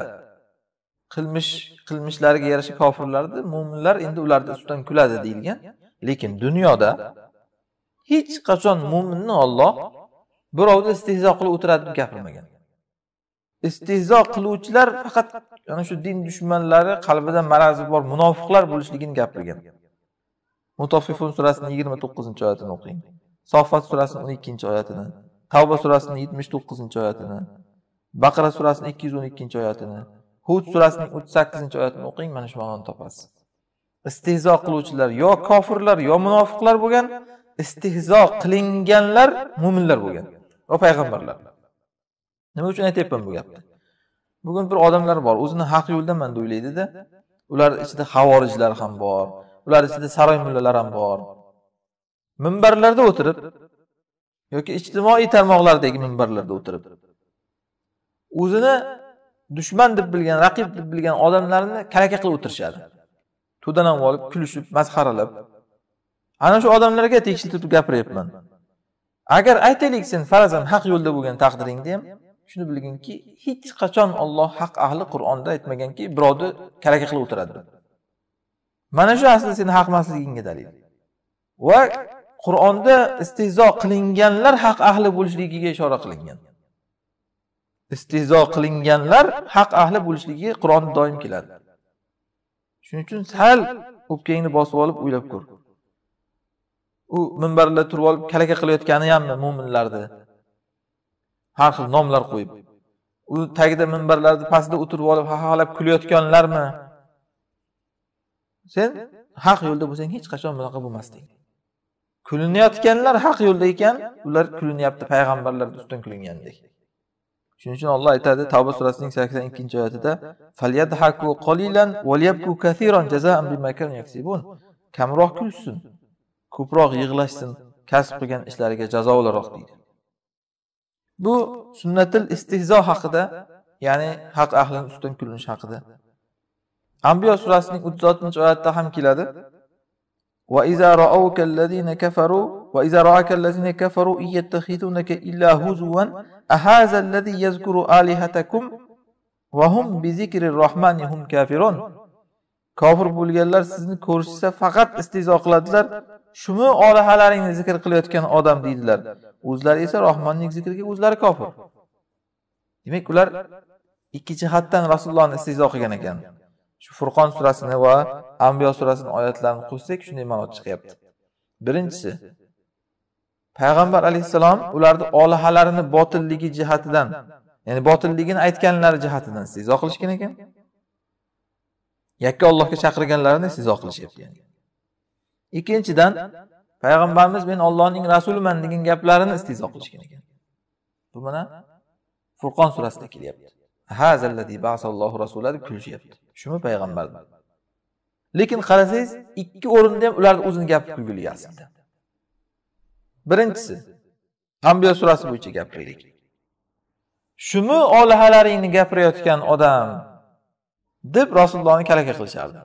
qilmish qilmishlariga yarasha kofirlarni mo'minlar endi ularni ustidan kuladi deyilgan lekin dunyoda hech qachon mo'minni olloh birovni istehzo qilib o'tiradi deb gapirmagan istehzo qiluvchilar faqat ana shu din dushmanlari qalbida marazi bor munofiqlar bo'lishligini gapirgan mutofifun surasini yigirma to'qqizinchi oyatini o'qing sofat surasini o'n ikkinchi oyatini tavba surasini yetmish to'qqizinchi oyatini baqara surasini ikki yuz o'n ikkinchi oyatini hud surasining o'ttiz sakkizinchi oyatini o'qing mana shu ma'noni topasiz istehzo qiluvchilar yo kofirlar yo munofiqlar bo'lgan istehzo qilinganlar mo'minlar bo'lgan va payg'ambarlar nima uchun aytyapman bu gapni bugun bir odamlar bor o'zini haq yo'ldaman deb o'ylaydida ular ichida havorijlar ham bor ular ichida saroy mullalar ham bor minbarlarda o'tirib yoki ijtimoiy tarmoqlardagi minbarlarda o'tirib o'zini dushman deb bilgan raqib deb bilgan odamlarni kalaka qilib o'tirishadi to'dalanib olib kulishib masxaralab ana shu odamlarga tegishli turib gapiryapman agar aytaylik sen farazan haq yo'lda bo'lgan taqdiringda ham shuni bilginki hech qachon olloh haq ahli qur'onda aytmaganki birovni karaka qilib o'tiradi mana shu aslida seni haqmasligingga dalil va qur'onda istehzo qilinganlar haq ahli bo'lishligiga ishora qilingan istehzo qilinganlar haq ahli bo'lishligiga qur'onda doim keladi shuning uchun sal o'pkangni bosib olib o'ylab ko'r u minbarda turib olib kalaka qilayotgani hammi mo'minlarni har xil nomlar qo'yib u tagida minbarlarni pastida o'tirib olib haholab kulayotganlarmi sen haq yo'lda bo'lsang hech qachon bunaqa bo'lmasding kulinayotganlar haq yo'lda ekan ular kulinyapti payg'ambarlar ustidan kulingandek shuning uchun olloh aytadi tavba surasining sakson ikkinchi oyatida kamroq kulishsin ko'proq yig'lashsin kasb qilgan ishlariga jazo o'laroq deydi bu sunnatil istihzo haqida ya'ni haq ahlini ustidan kulinish haqida ambiyo surasining o'ttiz oltinchi oyatda ham keladi kofir bo'lganlar sizni ko'rishsa faqat istehzo qiladilar shumi olihalaringni zikr qilayotgan odam deydilar o'zlari esa rohmonning zikriga o'zlari kofir demak ular ikki jihatdan rasulullohni istehzo qilgan ekan shu furqon surasini va ambiyo surasini oyatlarini qo'shsak shunday ma'no chiqyapti birinchisi payg'ambar alayhissalom ularni olihalarini botilligi jihatidan ya'ni botilligini aytganlari jihatidan istehzo qilishgan ekan yakka ollohga chaqirganlarini istehzo qilishyapti ikkinchidan payg'ambarimiz men ollohning rasuliman degan gaplarini istezo qilishgan ekan bu mana furqon surasida kelyapti deb kulishyapti shumi payg'ambar lekin qarasangiz ikki o'rinda ham ularni o'zini gapi kulgili aslida birinchisi ambiyo surasi bo'yicha gapiraylik shumi olihalaringni gapirayotgan odam deb rasulullohni kalaka qilishardi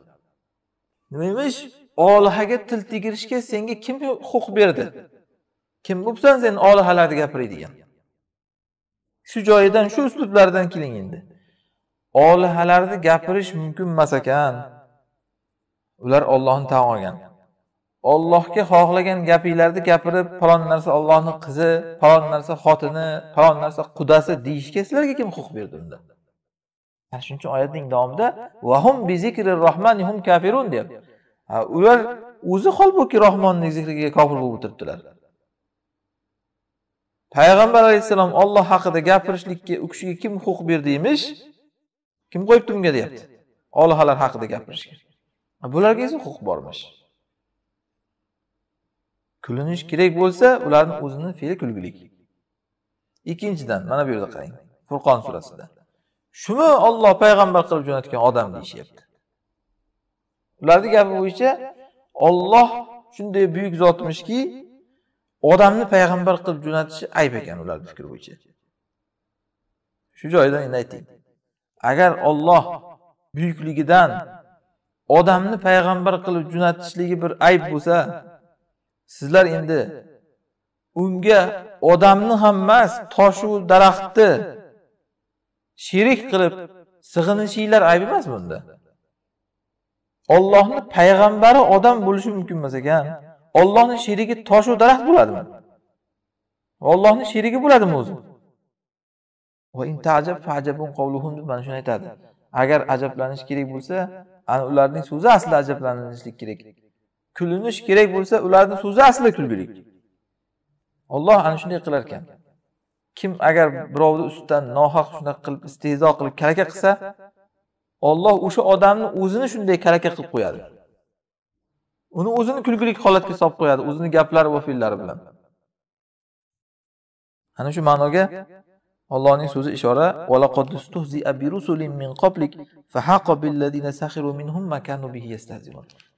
nima emish olihaga til tegirishga senga kim huquq berdi kim bo'libsan sen olihalarni gapiradigan shu joyidan shu uslublardan keling endi olihalarni gapirish mumkin emas ekan ular ollohni tan olgan ollohga xohlagan gapinglarni gapirib falon narsa ollohni qizi falon narsa xotini falon narsa qudasi deyishga sizlarga kim huquq berdi unda mana shuning uchun oyatning davomida vahum bi zikri rohmanihum kafirun deyapti ular o'zi holbuki rohmonning zikriga kofir bo'lib o'tiribdilar payg'ambar alayhissalom olloh haqida gapirishlikka u kishiga kim huquq berdi emish kim qo'yibdi unga deyapti olohalar haqida gapirishga bularga esa huquq bormish kulinish kerak bo'lsa ularni o'zini fe'li kulgilik ikkinchidan mana bu yerda qarang furqon surasida shuni olloh payg'ambar qilib jo'natgan odam deyishyapti ularni gapi bo'yicha olloh shunday buyuk zotmishki odamni payg'ambar qilib jo'natishi ayb ekan ularni fikri bo'yicha shu joyidan endi ayting agar olloh buyukligidan odamni payg'ambar qilib jo'natishligi bir ayb bo'lsa sizlar endi unga odamni ham emas toshu daraxtni sherik qilib sig'inishinglar ayb emas bunda ollohni payg'ambari odam bo'lishi mumkin emas ekan Allohning sherigi toshu daraxt bo'ladimi Allohning sherigi bo'ladimi o'zi deb mana shuni aytadi agar ajablanish kerak bo'lsa ana ularning so'zi aslida ajablanishlik kerak kulinish kerak bo'lsa ularning so'zi aslida kulgulik Alloh ana shunday qilar ekan kim agar birovni ustidan nohaq shunaqa qilib istehzo qilib kalaka qilsa Alloh o'sha odamni o'zini shunday karaka qilib qo'yadi. Uni o'zini kulgilik holatga solib qo'yadi, o'zini gaplari va fe'llari bilan. Ana shu ma'noga Allohning so'zi ishora billadina minhum bihi yastahzi'un.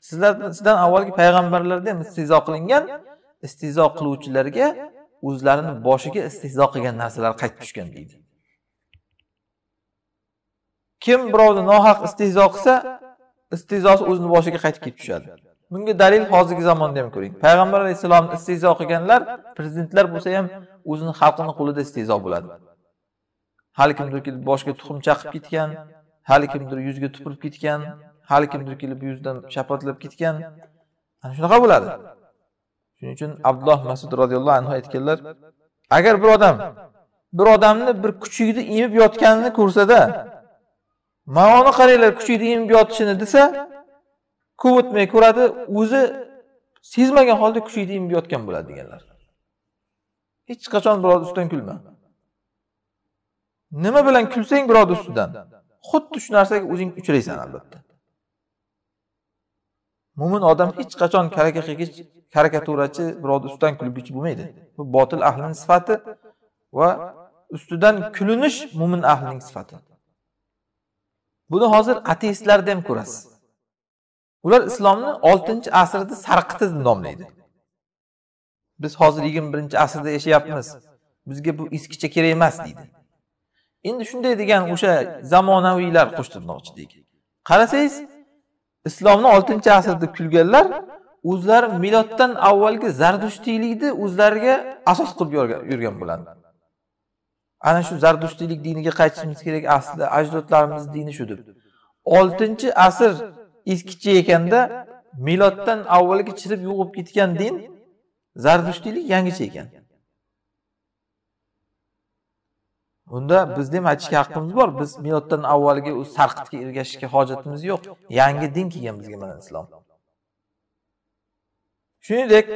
Sizlardan avvalgi payg'ambarlarda ham istehzo qilingan istehzo qiluvchilarga o'zlarini boshiga istehzo qilgan narsalar qaytib tushgan deydi. kim birovni nohaq istehzo qilsa istehzosi o'zini boshiga qaytib kelib tushadi bunga dalil hozirgi zamonda ham ko'ring payg'ambar alayhissalomni istehzo qilganlar prezidentlar bo'lsa ham o'zini xalqini qo'lida istehzo bo'ladi hali kimdir kelib boshga tuxum chaqib ketgan hali kimdir yuzga tupurib ketgan hali kimdir kelib yuzdan shapatlab ketgan ana shunaqa bo'ladi shuning uchun abdulloh masud roziyallohu anhu aytganlar agar bir odam bir odamni bir kuchugni emib yotganini ko'rsada ma'noni qaranglar kuchukni emib yotishini desa ko'p o'tmay ko'radi o'zi sezmagan holda kuchukni emib yotgan bo'ladi deganlar hech qachon birovni ustidan kulma nima bilan kulsang birovni ustidan xuddi shu narsaga o'zing uchraysan albatta mo'min odam hech qachon karaka qilgich karikaturachi birovni ustidan kulguvchi bo'lmaydi bu botil ahlini sifati va ustidan kulinish mo'min ahlining sifati buni hozir ateistlarda ham ko'rasiz ular islomni oltinchi asrda sarqiti deb nomlaydi biz hozir yigirma birinchi asrda yashayapmiz bizga bu eskicha kerak emas deydi endi shunday degan o'sha zamonaviylar qo'sh qarasangiz islomni oltinchi asr deb kulganlar o'zlari miloddan avvalgi zardushtiylikni o'zlariga asos qilib yurgan bo'ladi ana shu zardushtiylik diniga qaytishimiz kerak aslida ajdodlarimiz dini shu deb oltinchi asr eskicha ekanda miloddan avvalgi chirib yo'qolib ketgan din zardushtiylik yangicha ekan unda bizni ham aytishga haqqimiz bor biz miloddan avvalgi u sarqitga ergashishga hojatimiz yo'q yangi din kelgan bizga mana islom shuningdek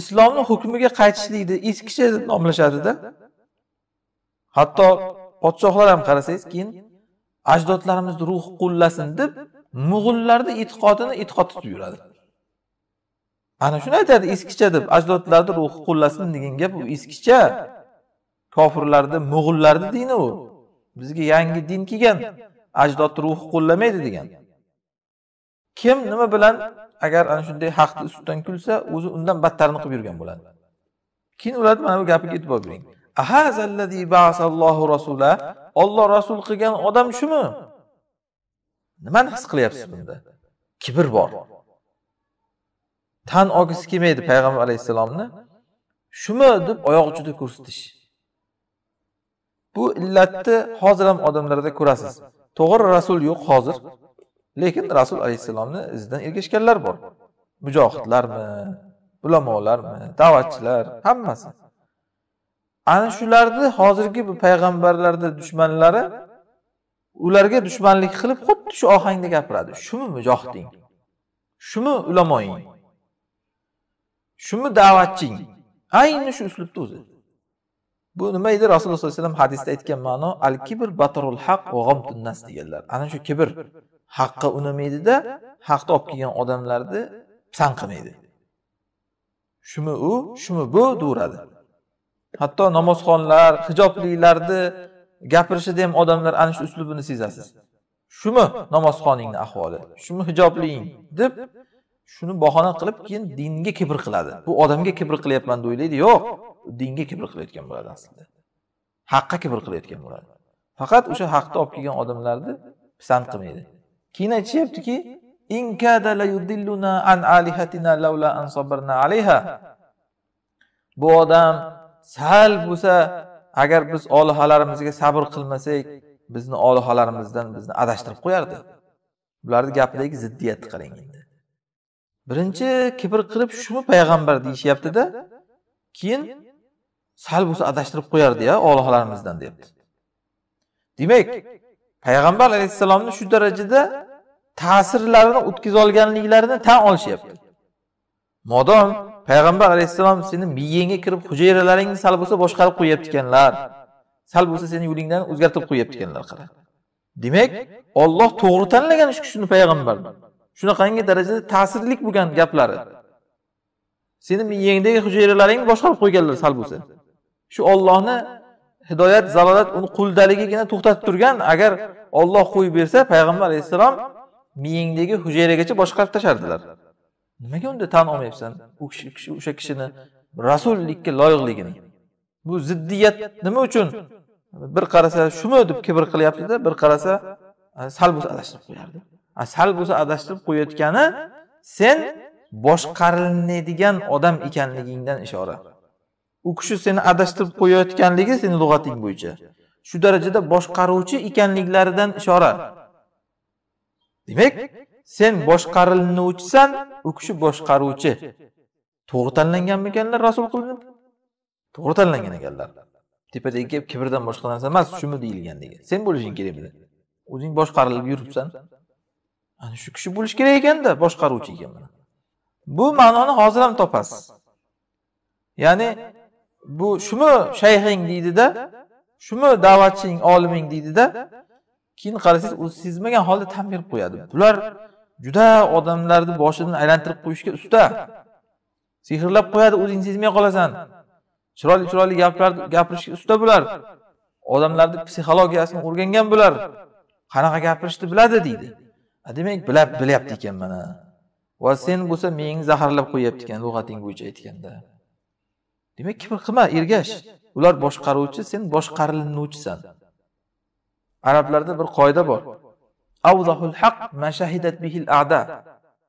islomni hukmiga qaytishlikni eskicha deb nomlashadida hatto podshohlar ham qarasangiz keyin ajdodlarimizni ruhi qullasin deb mo'g'ullarni e'tiqodini e'tiqod tutib yuradi ana shuni aytadi eskicha deb ajdodlarni ruhi qo'llasin degan gap u eskicha kofirlarni mo'g'ullarni dini u bizga yangi din kelgan ajdodni ruhi qo'llamaydi degan kim nima bilan agar ana shunday haqni ustidan kulsa o'zi undan battarini qilib yurgan bo'ladi keyin ularni mana bu gapiga e'tibor bering olloh rasul qilgan odam shumi nimani his qilyapsiz bunda kibr bor tan olgisi kelmaydi payg'ambar alayhissalomni shumi deb oyoq uchida ko'rsatish bu illatni hozir ham odamlarda ko'rasiz to'g'ri rasul yo'q hozir lekin rasul alayhissalomni izidan ergashganlar bor mujohidlarmi ulamolarmi da'vatchilar hammasi ana shularni hozirgi bu payg'ambarlarni dushmanlari ularga dushmanlik qilib xuddi shu ohangda gapiradi shumi mujohiding shumi ulamoying shumi da'vatching ayni shu uslubda o'zi bu nima edi rasululloh sollallohu alayhi vasallam hadisda aytgan ma'no al kibr batarul haq nas deganlar ana shu kibr haqqa unamaydida haqni olib kelgan odamlarni pisand qilmaydi shumi u shumi bu deyveradi hatto namozxonlar hijoblilarni gapirishida ham odamlar ana shu uslubini sezasiz shumi namozxoningni ahvoli shumi hijobling deb shuni bahona qilib keyin dinga kibr qiladi bu odamga kibr qilyapman deb o'ylaydi yo'q dinga kibr qilayotgan bo'ladi aslida haqqa kibr qilayotgan bo'ladi faqat o'sha haqni olib kelgan odamlarni pisand qilmaydi keyin aytishyaptiki bu odam sal bo'lsa agar biz olihalarimizga sabr qilmasak bizni olihalarimizdan bizni adashtirib qo'yardi bularni gapidagi ziddiyatni qarang endi birinchi kibr qilib shumi payg'ambar deyishyaptida keyin sal bo'lsa adashtirib qo'yardi ya olihalarimizdan deyapti demak payg'ambar alayhissalomni shu darajada ta'sirlarini o'tkaza olganliklarini tan olishyapti modom payg'ambar alayhissalom seni miyangga kirib hujayralaringni sal bo'lsa boshqarib qo'yyapti ekanlar sal bo'lsa seni yo'lingdan o'zgartirib qo'yyapti ekanlar qara demak olloh to'g'ri tanlagan shu kishini payg'ambarni shunaqangi darajada ta'sirlik bo'lgan gaplari seni miyangdagi hujayralaringni boshqarib qo'yganlar sal bo'lsa shu ollohni hidoyat zalolat uni quldaligigina to'xtatib turgan agar olloh qo'yib bersa payg'ambar alayhissalom miyangdagi hujayragacha boshqarib tashlardilar nimaga unda tan olmayapsan u kishi o'sha kishini rasullikka loyiqligini bu ziddiyat nima uchun bir qarasa shumi deb kibr qilyaptida bir qarasa sal bo'lsa adashtirib qo'yardi sal bo'lsa adashtirib qo'yayotgani sen boshqarilmaydigan odam ekanligingdan ishora u kishi seni adashtirib qo'yayotganligi seni lug'ating bo'yicha shu darajada boshqaruvchi ekanliklaridan ishora demak sen boshqariluvchisan u kishi boshqaruvchi to'g'ri tanlanganmikanlar rasul qilinib to'g'ri tanlangan ekanlar tepadagi gap kibrdan boshqa narsa emas shumi deyilgan degan sen bo'lishing kerak buni o'zing boshqarilib yuribsan ana shu kishi bo'lishi kerak ekanda boshqaruvchi ekan bu ma'noni hozir ham topasiz ya'ni bu shumi shayxing deydida shumi da'vatching oliming deydida keyin qarasangiz o'zi sezmagan holda tan berib qo'yadi bular juda odamlarni boshidan aylantirib qo'yishga usta sehrlab qo'yadi o'zing sezmay qolasan chiroyli chiroyli gaplar gapirishga usta bular odamlarni psixologiyasini o'rgangan bular qanaqa gapirishni biladi deydi demak bilab bilyapti ekan mana va sen bo'lsa miyangni zaharlab qo'yyapti ekan lug'ating bo'yicha aytganda demak kibr qilma ergash ular boshqaruvchi sen boshqariluvchisan arablarda bir qoida bor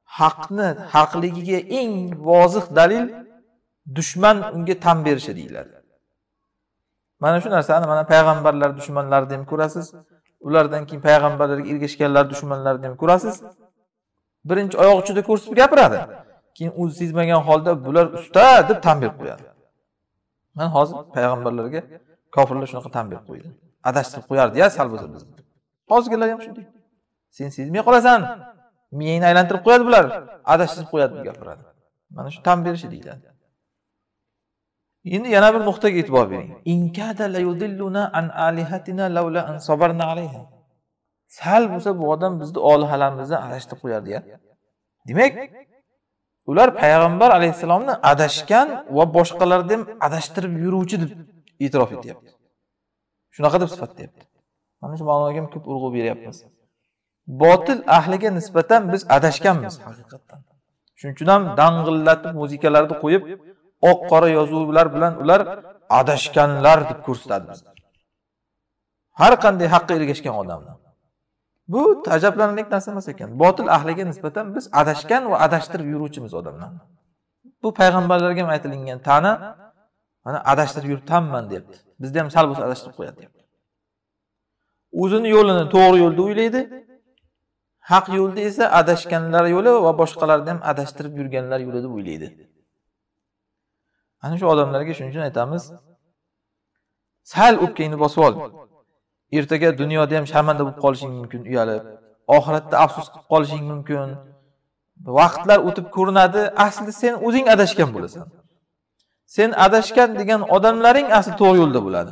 haqni haqligiga eng vozih dalil dushman unga tan berishi deyiladi mana shu narsani mana payg'ambarlar dushmanlarini ham ko'rasiz ulardan keyin payg'ambarlarga ergashganlar dushmanlarini ham ko'rasiz birinchi oyoq uchida ko'rsatib gapiradi keyin o'zi sezmagan holda bular usta deb tan berib qo'yadi mana hozir payg'ambarlarga kofirlar shunaqa tan berib qo'ydi adashtirib qo'yardi ya sal bo'lsa hozirgilar ham shunday sen sezmay qolasan miyangni aylantirib qo'yadi bular adashtirib qo'yadi bu gapiradi mana shu tan berishi deyiladi endi yana bir nuqtaga e'tibor bering sal bo'lsa bu odam bizni olihalarimizdan adashtirib qo'yardi ya demak ular payg'ambar alayhissalomni adashgan va boshqalarni ham adashtirib yuruvchi deb e'tirof etyapti shunaqa deb sifatlayapti mana shu ma'noga ham ko'p urg'u beryapmiz botil ahliga nisbatan biz adashganmiz haqiqatdan shuning uchun ham dang'illatib muzikalarni qo'yib oq qora yozuvlar bilan ular adashganlar deb ko'rsatadi har qanday haqqa ergashgan odamni bu ajablanarlik narsa emas ekan botil ahliga nisbatan biz adashgan va adashtirib yuruvchimiz odamlarni bu payg'ambarlarga ham aytilingan tana mana adashtirib yuribmanman deyapti bizda ham sal bo'lsa adashtirib qo'yadi deyapti o'zini yo'lini to'g'ri yo'l deb o'ylaydi haq yo'lda esa adashganlar yo'li va boshqalarni ham adashtirib yurganlar yo'li deb o'ylaydi ana shu odamlarga shuning uchun aytamiz sal o'pkangni bosib ol ertaga dunyoda ham sharmanda bo'lib qolishing mumkin uyalib oxiratda afsus qilib qolishing mumkin vaqtlar o'tib ko'rinadi asli sen o'zing adashgan bo'lasan sen adashgan degan odamlaring asli to'g'ri yo'lda bo'ladi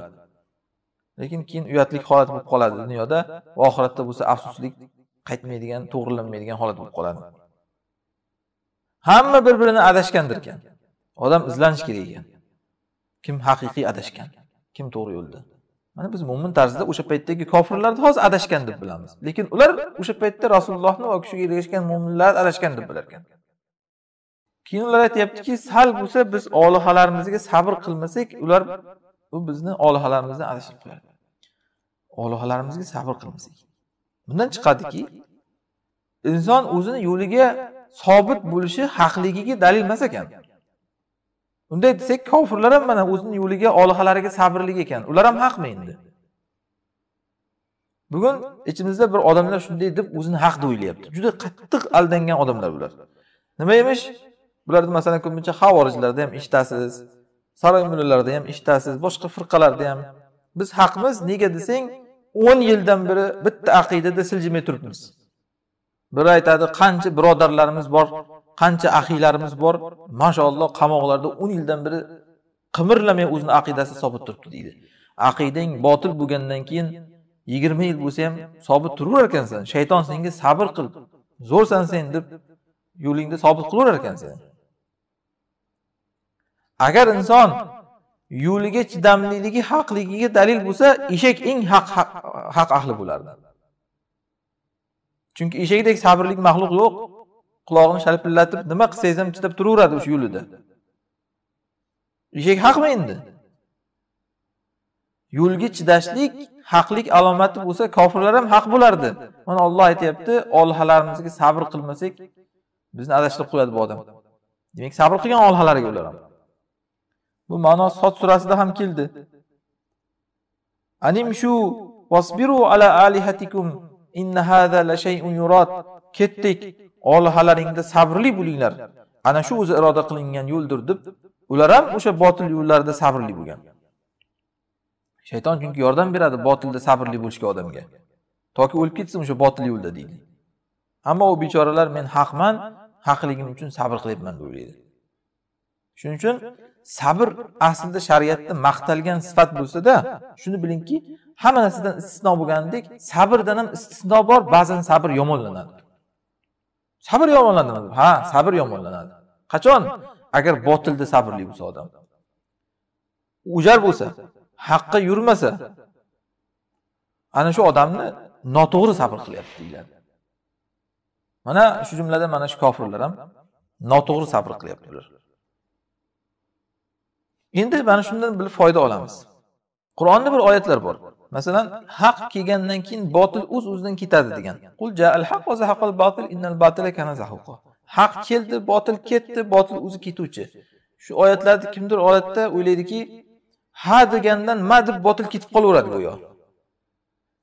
lekin keyin uyatlik holat bo'lib qoladi dunyoda va oxiratda bo'lsa afsuslik qaytmaydigan to'g'rilanmaydigan holat bo'lib qoladi hamma bir birini adashgandirkan odam izlanishi kerak ekan kim haqiqiy adashgan kim to'g'ri yo'lda mana biz mo'min tarzda o'sha paytdagi kofirlarni hozir adashgan deb bilamiz lekin ular o'sha paytda rasulullohni va kishiga ergashgan mo'minlar adashgan deb bilarkan keyin ular aytyaptiki sal bo'lsa biz olihalarimizga sabr qilmasak ular u bizni olihalarimizdan adashib qo'yadi olihalarimizga sabr qilmasak bundan chiqadiki inson o'zini yo'liga sobit bo'lishi haqligiga dalil emas ekan unday desak kofirlar ham mana o'zini yo'liga olihalariga sabrli ekan ular ham haqmi endi bugun ichimizda bir odamlar shunday deb o'zini haq deb o'ylayapti juda qattiq aldangan odamlar bular nima emish bularni masalan ko'pincha havorijlarda ham eshitasiz saroy mullalarda ham eshitasiz boshqa firqalarda ham biz haqmiz nega desang o'n yildan beri bitta aqidada siljimay turibmiz biri aytadi qancha birodarlarimiz bor qancha ahiylarimiz bor mashaalloh qamoqlarda o'n yildan beri qimirlamay o'zini aqidasi sobit turibdi deydi aqidang botil bo'lgandan keyin yigirma yil bo'lsa ham sobit turaverar ekansan shayton senga sabr qil zo'rsan sen deb yo'lingda sobit qilaverar ekansan agar inson yo'liga chidamliligi haqligiga dalil bo'lsa eshak eng haq haq ahli bo'lardi chunki eshakdek sabrlik maxluq yo'q qulog'ini shalpillatib nima qilsangiz ham chidab turaveradi o'sha yo'lida eshak haqmi endi yo'lga chidashlik haqlik alomati bo'lsa kofirlar ham haq bo'lardi mana olloh aytyapti olhalarimizga sabr qilmasak bizni adashtirib qo'yadi bu odam demak sabr qilgan olhalarga ular ham Bu ma'no Sot surasida ham keldi. Animshu wasbiru ala alihatikum inna hadha la shay'un yurad. Ketdik. Olihalaringda sabrli bo'linglar. Ana shu o'zi iroda qilingan yo'ldir deb ular ham o'sha botil yo'llarda sabrli bo'lgan. Shayton chunki yordam beradi botilda sabrli bo'lishga odamga. Toki o'lib ketsin o'sha botil yo'lda deydi. Ammo u bechoralar men haqman, haqligim uchun sabr qilyapman deb o'ylaydi. Shuning uchun sabr aslida shariatda maqtalgan sifat bo'lsada shuni bilingki hamma narsadan istisno bo'lgandek sabrdan ham istisno bor ba'zan sabr yomonlanadi sabr yomonlanadi ha sabr yomonlanadi qachon agar botilda sabrli bo'lsa odam o'jar bo'lsa haqqa yurmasa ana shu odamni noto'g'ri sabr qilyapti deyiladi mana shu jumladan mana shu kofirlar ham noto'g'ri sabr qilyapti ular endi mana shundan bir foyda olamiz qur'onni bir oyatlar bor masalan haq kelgandan keyin botil o'z o'zidan ketadi degan qul jaal haq batil innal batila kana haq keldi botil ketdi botil o'zi ketuvchi shu oyatlarni kimdir oladida o'ylaydiki ha degandan ma deb botil ketib qolaveradi go'yo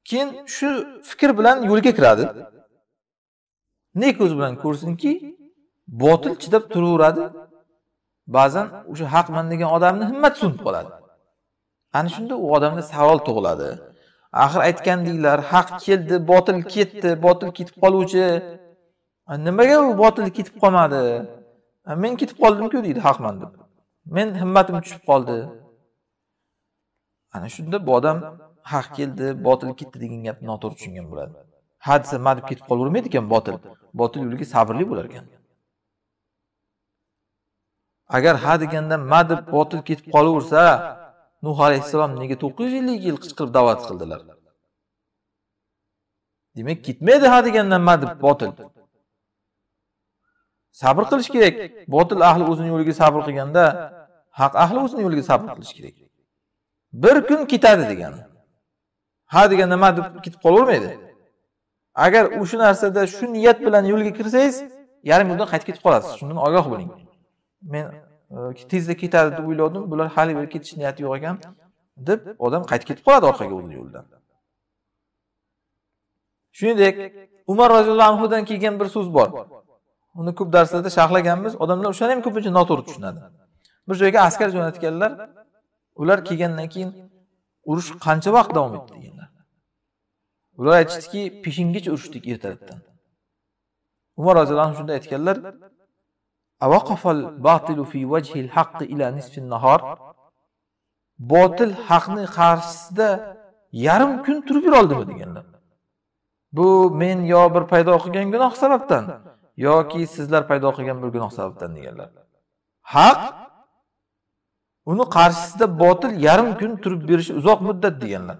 keyin shu fikr bilan yo'lga kiradi ne ko'z bilan ko'rsinki botil chidab turaveradi ba'zan o'sha haqman degan odamni himmati so'nib qoladi ana shunda u odamda savol tug'iladi axir aytgandinglar haq keldi botil ketdi botil ketib qoluvchi nimaga u botil ketib qolmadi men ketib qoldimku deydi haqman deb men himmatim tushib qoldi ana shunda bu odam haq keldi botil ketdi degan gapni noto'g'ri tushungan bo'ladi ma deb ketib qolavermaydi ekan botil botil yo'liga sabrli bo'lar ekan agar ha deganda ma deb botil ketib qolaversa nuh alayhissalom nega to'qqiz yuz ellik yil qichqirib da'vat qildilar demak ketmaydi ha deganda ma deb botil sabr qilish kerak botil ahli o'zini yo'liga sabr qilganda haq ahli o'zini yo'liga sabr qilish kerak bir kun ketadi degani ha deganda ma deb ketib qolavermaydi agar o'sha narsada shu niyat bilan yo'lga kirsangiz yarim yo'ldan qaytib ketib qolasiz shundan ogoh bo'ling men e, tezda ketadi deb o'ylovdim bular hali beri ketish niyati yo'q ekan deb odam qaytib ketib qoladi orqaga o'zini yo'lidan shuningdek umar roziyallohu anhudan kelgan bir so'z bor uni ko'p darslarda sharhlaganmiz odamlar o'shani ham ko'pincha noto'g'ri tushunadi bir joyga askar jo'natganlar ular kelgandan keyin urush qancha vaqt davom etdi deganlar ular aytishdiki peshingacha urushdik ertalabdan umar roziyallohu anhu shunda aytganlar botil haqni qarshisida yarim kun turib yurolidimi deganlar bu men yo bir paydo qilgan gunoh sababdan yoki sizlar paydo qilgan bir gunoh sababdan deganlar haq uni qarshisida botil yarim kun turib berishi uzoq muddat deganlar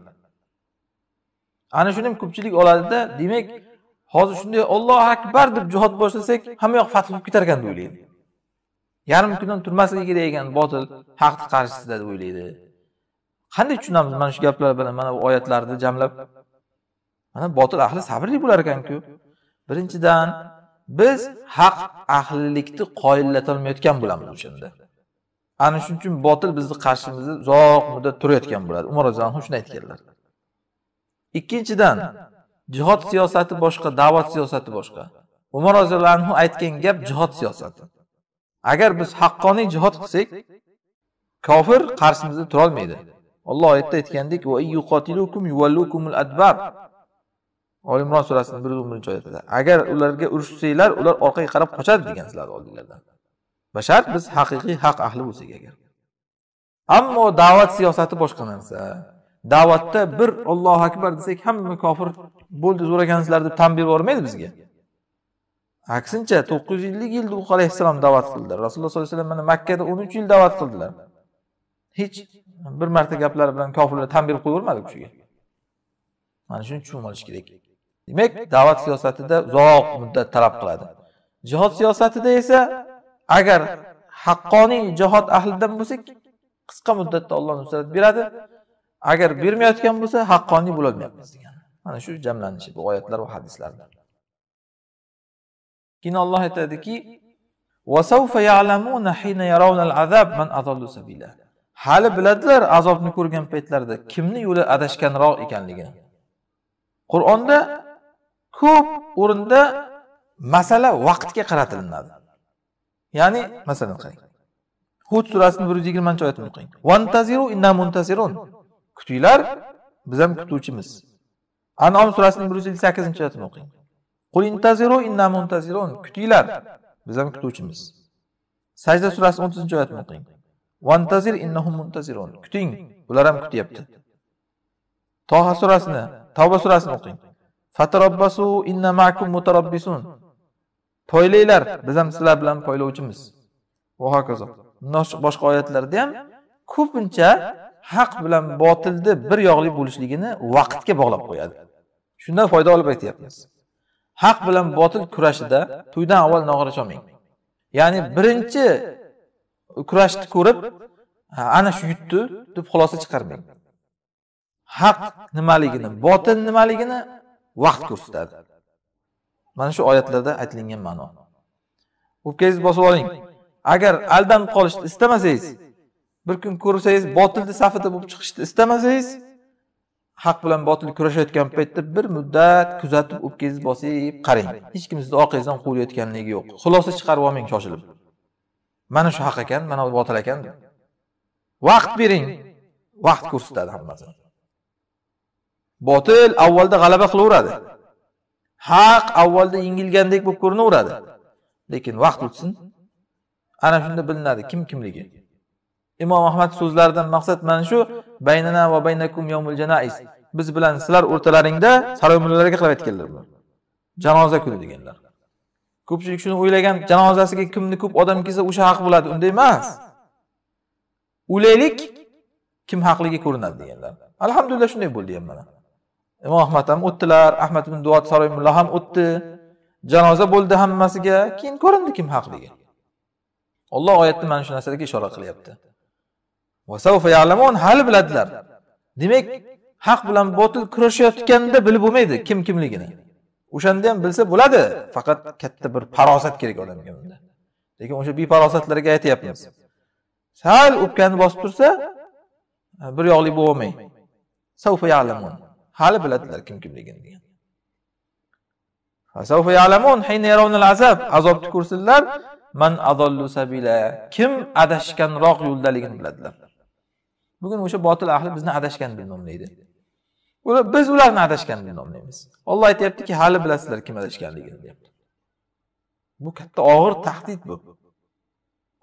ana shuni ham ko'pchilik oladida demak hozir shunday ollohu akbar deb jihod boshlasak hamma yoq fath bo'lib ketar ekan deb o'ylaydi yarim kundan turmasligi kerak ekan botil haqni qarshisida deb o'ylaydi qanday tushunamiz mana shu gaplar bilan mana bu oyatlarni jamlab mana botil ahli sabrli bo'lar ekanku birinchidan biz haq ahlilikni qoyillatolmayotgan bo'lamiz o'shanda ana shuning uchun botil bizni qarshimizda uzoq muddat turayotgan bo'ladi umar roziyallohu shuni aytganlar ikkinchidan jihod siyosati boshqa da'vat siyosati boshqa umar roziyallohu anhu aytgan gap jihod siyosati agar biz haqqoniy jihod qilsak kofir qarshimizda turolmaydi olloh oyatda aytgandek oli imron surasini bir yuz o'n birinchi oyatida agar ularga urushsanglar ular orqaga qarab qochadi degan sizlarni oldinglardan bashart biz haqiqiy haq ahli bo'lsak agar ammo da'vat siyosati boshqa narsa da'vatda bir ollohu akbar desak hamma kofir bo'ldi zo'ragansizlar deb tanbeh yubormaydi bizga aksincha to'qqiz yuz ellik yilda ulug' alayhissalom da'vat qildilar rasululloh sollallohu alayhi vasallam mana makkada o'n uch yil da'vat qildilar hech bir marta gaplari bilan kofirlar tanbeh qo'yavermadi kishiga mana shuni tushunib olish kerak demak da'vat siyosatida uzoq muddat talab qiladi jihod siyosatida esa agar haqqoniy jihod ahlidan bo'lsak qisqa muddatda olloh nusrat beradi agar bermayotgan bo'lsa haqqoniy bo'lolmayapmiz degan mana shu jamlanishi bu oyatlar va hadislarda keyin olloh aytadiki hali biladilar azobni ko'rgan paytlarida kimni yo'li adashganroq ekanligini qur'onda ko'p o'rinda masala vaqtga qaratilinadi ya'ni masalan qarang hud surasini bir yuz yigirmanchi oyatini o'qing vantaziru inna muntazirun kutinglar biz ham kutuvchimiz anom surasini bir yuz ellik sakkizinchi oyatini o'qing qul inna muntazirun kutinglar biz ham kutuvchimiz sajda surasi 30 oyatni o'qing vantazir innahum muntazirun kuting ular ham kutyapti toha surasini tavba surasini o'qing fatarabbasu inna makum mutarabbisun poylanglar biz ham sizlar bilan poylovchimiz va hokazo boshqa oyatlarda ham ko'pincha haq bilan botilni bir yog'li bo'lishligini vaqtga bog'lab qo'yadi shundan foyda olib aytyapmiz haq bilan botil kurashida to'ydan avval nog'ora cholmang ya'ni birinchi kurashni ko'rib ana shu yutdi deb xulosa chiqarmang haq nimaligini botil nimaligini vaqt ko'rsatadi mana shu oyatlarda aytilingan ma'no o'pkangizni bosib oling agar aldanib qolishni istamasangiz bir kun ko'rsangiz botilni safida bo'lib chiqishni istamasangiz haq bilan botil kurashayotgan paytda bir muddat kuzatib o'pkangizni bosib qarang hech kim sizni orqangizdan quvlayotganligi yo'q xulosa chiqarib olmang shoshilib mana shu haq ekan mana bu botil ekan deb vaqt bering vaqt ko'rsatadi hammasini botil avvalda g'alaba qilaveradi haq avvalda yengilgandek bo'lib ko'rinaveradi lekin vaqt o'tsin ana shunda bilinadi kim kimligi imom ahmad so'zlaridan maqsad mana shu baynana va baynakum yomul janaiz biz bilan sizlar o'rtalaringda saroymullalarga qilib aytganlar bu janoza kuni deganlar ko'pchilik shuni o'ylagan janozasiga kimni ko'p odam kelsa o'sha haq bo'ladi unday emas o'ylaylik kim haqligi ko'rinadi deganlar alhamdulillah shunday bo'ldi ham mana imom ahmad ham o'tdilar ahmad ibn duat saroy mulla ham o'tdi janoza bo'ldi hammasiga keyin ko'rindi kim haqligi olloh oyatda mana shu narsalarga ishora qilyapti hali biladilar demak haq bilan botil kurashayotganda bilib bo'lmaydi kim kimligini o'shanda ham bilsa bo'ladi faqat katta bir farosat kerak odamga bunda lekin o'sha befarosatlarga aytyapmiz sal o'pkani bosib tursa e, bir yoqli bo'lolmay hali biladilar kim kimligini degan azobni ko'rsinlar man sabila kim adashganroq yo'ldaligini biladilar bugun o'sha botil ahli bizni adashgan deb nomlaydi ular biz ularni adashgan deb nomlaymiz olloh aytyaptiki hali bilasizlar kim adashganligini deyapti bu katta og'ir tahdid bu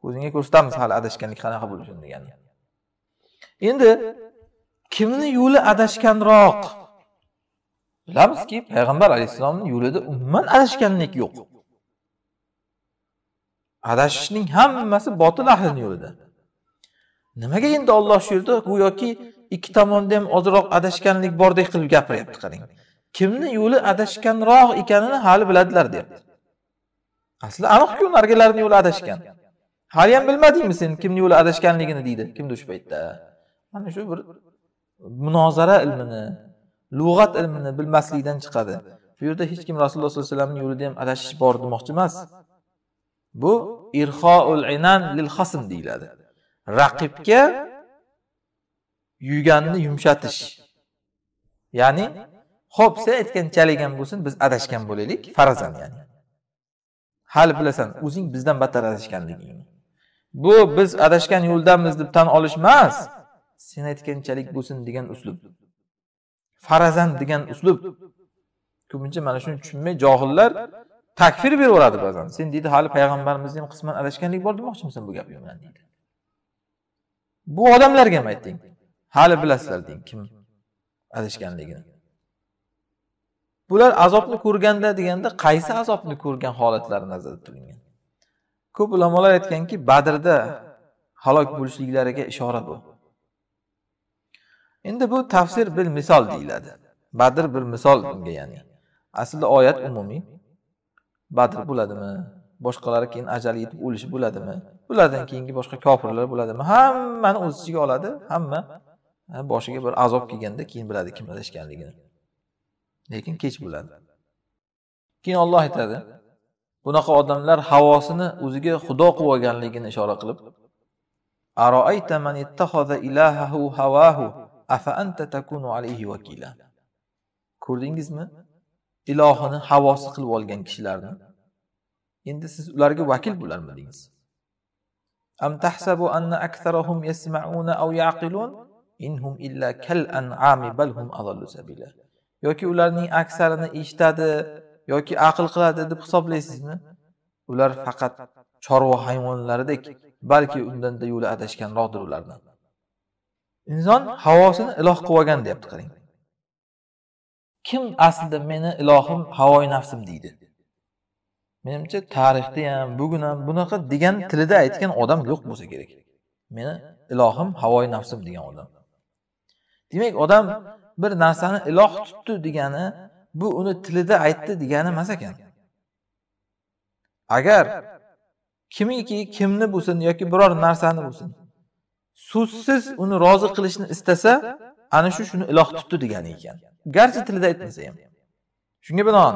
o'zingga ko'rsatamiz hali adashganlik qanaqa bo'lishini degan endi kimni yo'li adashganroq bilamizki payg'ambar alayhissalomni yo'lida umuman adashganlik yo'q adashishning hammasi botil ahlini yo'lida nimaga endi olloh shu yerda go'yoki ikki tomonda ham ozroq adashganlik bordek qilib gapiryapti qarang kimni yo'li adashganroq ekanini hali biladilar deyapti aslida aniqku narigilarni yo'li adashgan haliyam bilmadingmi sen kimni yo'li adashganligini deydi kimdi o'sha paytda mana shu bir munozara ilmini lug'at ilmini bilmaslikdan chiqadi bu yerda hech kim rasululloh sollallohu alayhi vasallamni yo'lida ham adashish bor demoqchi emas bu irhoul inan lil hasm deyiladi raqibga yuganni yumshatish ya'ni ho'p sen aytganchaligan bo'lsin biz adashgan bo'laylik farazan ya'ni hali bilasan o'zing bizdan battar adashganligingni bu biz adashgan yo'ldamiz deb tan olish emas sen aytganchalik bo'lsin degan uslub farazan degan uslub ko'pincha mana shuni tushunmay johillar takfir beraveradi ba'zan sen deydi hali payg'ambarimizni ham qisman adashganlik bor demoqchimisan bu gap deydi bu odamlarga ham ayting hali bilasizlar deng kim adashganligini bular azobni ko'rganda deganda qaysi azobni ko'rgan holatlari nazarda tutilgan ko'p ulamolar aytganki badrda halok bo'lishliklariga ishora bu endi bu tafsir bir misol deyiladi badr bir misol bunga ya'ni aslida oyat umumiy badr bo'ladimi boshqalari keyin ajali yetib o'lishi bo'ladimi ulardan keyingi boshqa kofirlar bo'ladimi hammani o'z ichiga oladi hamma boshiga bir azob kelganda keyin biladi kim adashganligini lekin kech bo'ladi keyin olloh aytadi bunaqa odamlar havosini o'ziga xudo qilib olganligini ishora qilib ko'rdingizmi ilohini havosi qilib olgan kishilarni endi siz ularga vakil bo'larmidingiz am tahsabu anna yasma'una aw yaqilun inhum illa kal an'ami bal hum adallu sabila yoki ularning aksarini eshitadi yoki aql qiladi deb hisoblaysizmi ular faqat chorva hayvonlaridek balki undanda yo'li adashganroqdir ulardan inson havosini iloh qilib olgan deyapti qarang kim aslida meni ilohim havoyi nafsim deydi menimcha tarixda ham bugun ham bunaqa degan tilida aytgan odam yo'q bo'lsa kerak meni ilohim havoyi nafsim degan odam demak odam bir narsani iloh tutdi degani bu uni tilida aytdi degani emas ekan agar kimiki kimni bo'lsin yoki biror narsani bo'lsin so'zsiz uni rozi qilishni istasa ana shu shuni iloh tutdi degani ekan garchi tilida aytmasa ham shunga binoan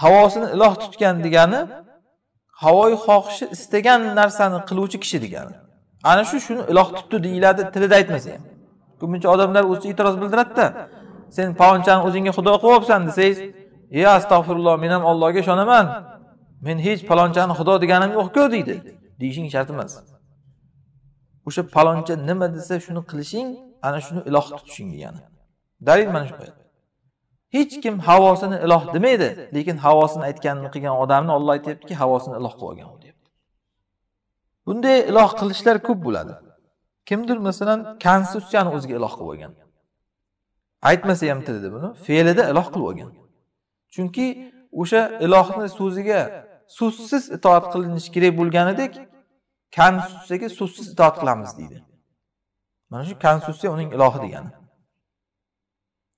havosini iloh tutgan degani havoyi xohishi istagan narsani qiluvchi kishi degani ana shu shuni iloh tutdi deyiladi tilida aytmasa ham ko'pincha odamlar o'zi e'tiroz bildiradida sen palonchani o'zingga xudo qilib olibsan desangiz e astag'firulloh men ham ollohga ishonaman men hech palonchani xudo deganim yo'qku deydi deyishing shart emas o'sha paloncha nima desa shuni qilishing ana shuni iloh tutishing degani dalil mana shu hech kim havosini iloh demaydi lekin havosini aytganini qilgan odamni olloh aytyaptiki havosini iloh qilib olgan u deyapti bunday iloh qilishlar ko'p bo'ladi kimdir masalan konstitutsiyani o'ziga iloh qilib olgan aytmasa ham tilida buni fe'lida iloh qilib olgan chunki o'sha ilohni so'ziga so'zsiz itoat qilinishi kerak bo'lganidek konstitutsiyaga so'zsiz itoat qilamiz deydi mana shu konstitutsiya uning ilohi degani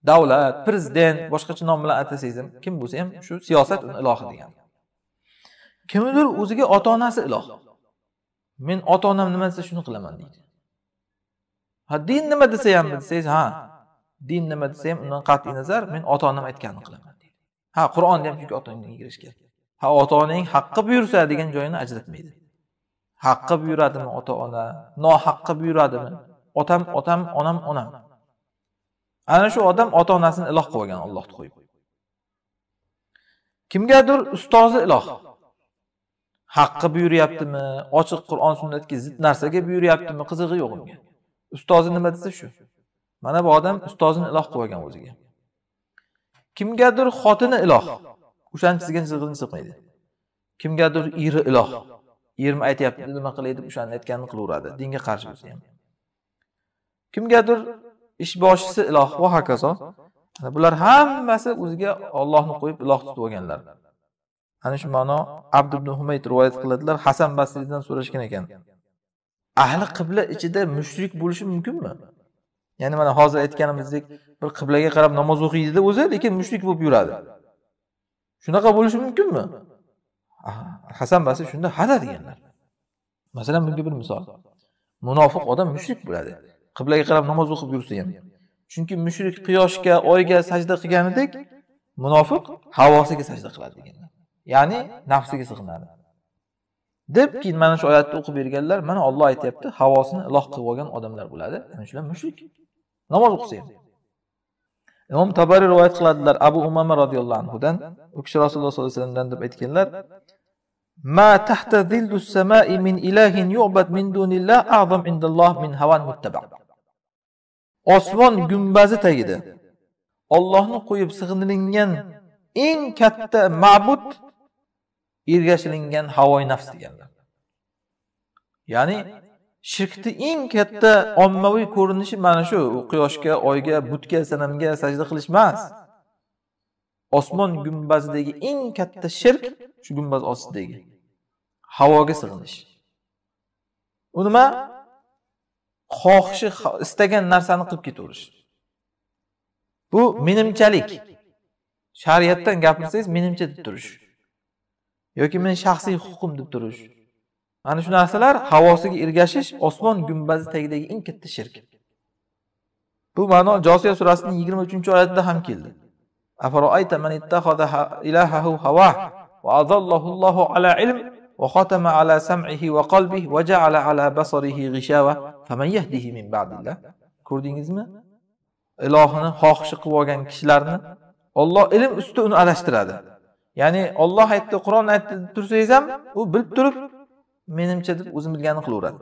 davlat prezident boshqacha nom bilan atasangiz ham kim bo'lsa ham shu siyosat uni ilohi degan kimnidir o'ziga ota onasi iloh men ota onam nima desa shuni qilaman deydi ha din nima desa ham desangiz ha din nima desa ham undan qat'iy nazar men ota onam aytganini qilaman deydi ha qur'onda ham chunki ota kirish kerak ha ota onang haqqi buyursa degan joyini ajratmaydi haqqi buyuradimi ota ona nohaqqi buyuradimi otam otam onam onam ana shu odam ota onasini iloh qilib olgan ollohni qo'yib kimgadir ustozi iloh haqqa buyuryaptimi ochiq qur'on sunnatga zid narsaga buyuryaptimi qizig'i yo'q unga ustozi nima desa shu mana bu odam ustozini iloh qilib olgan o'ziga kimgadir xotini iloh o'shanisiga sig'ini sig'maydi kimgadir eri iloh erim aytyapti nima qilay deb o'shani aytganini qilaveradi dinga qarshi bo'lsa ham kimgadir ish iloh va hokazo bular hammasi o'ziga ollohni qo'yib iloh tutib olganlar ana shu ma'no abd ibn humayd rivoyat qiladilar hasan basriydan so'rashgan ekan ahli qibla ichida mushrik bo'lishi mumkinmi ya'ni mana hozir aytganimizdek bir qiblaga qarab namoz o'qiydida o'zi lekin mushrik bo'lib yuradi shunaqa bo'lishi mumkinmi ah, hasan basri shunda ha deganlar masalan bunga bir misol munofiq odam mushrik bo'ladi qiblaga qarab namoz o'qib yursa ham chunki mushrik quyoshga oyga sajda qilganidek munofiq havosiga sajda qiladi deganlar ya'ni nafsiga sig'inadi deb keyin mana shu oyatni o'qib berganlar mana olloh aytyapti havosini iloh qilib olgan odamlar bo'ladi ana shular mushrik namoz o'qisa ham imom tabariy rivoyat qiladilar abu umama roziyallohu anhudan u kishi rasululloh sollallohu alayhi vasallamdan deb aytganlar ما تحت ظل السماء من إله يعبد من دون الله أعظم عند الله من متبع osmon gumbazi tagida Allohni qo'yib sig'inilingan eng katta ma'bud ergashilingan havoy nafs deganlar. Ya'ni shirkni eng katta ommaviy ko'rinishi mana shu quyoshga, oyga, butga, sanamga sajda qilish emas. Osmon gumbazidagi eng katta shirk shu gumbaz ostidagi havoga sig'inish. U nima? xohishi istagan narsani qilib ketaverish bu menimchalik shariatdan gapirsangiz menimcha deb turish yoki meni shaxsiy huquqim deb turish mana shu narsalar havosiga ergashish osmon gumbazi tagidagi eng katta shirk bu ma'no josiya surasining yigirma uchinchi oyatida ham keldi ala ilm وختم على سمعه وقلبه وجعل على بصره غشاوة min ba'dillah. Ko'rdingizmi? Ilohini xohishi qilib olgan kishilarni Alloh ilm usti uni adashtiradi. Ya'ni Alloh aytdi, Qur'on aytdi deb tursangiz ham, u bilib turib menimcha deb o'zim bilganini qilaveradi.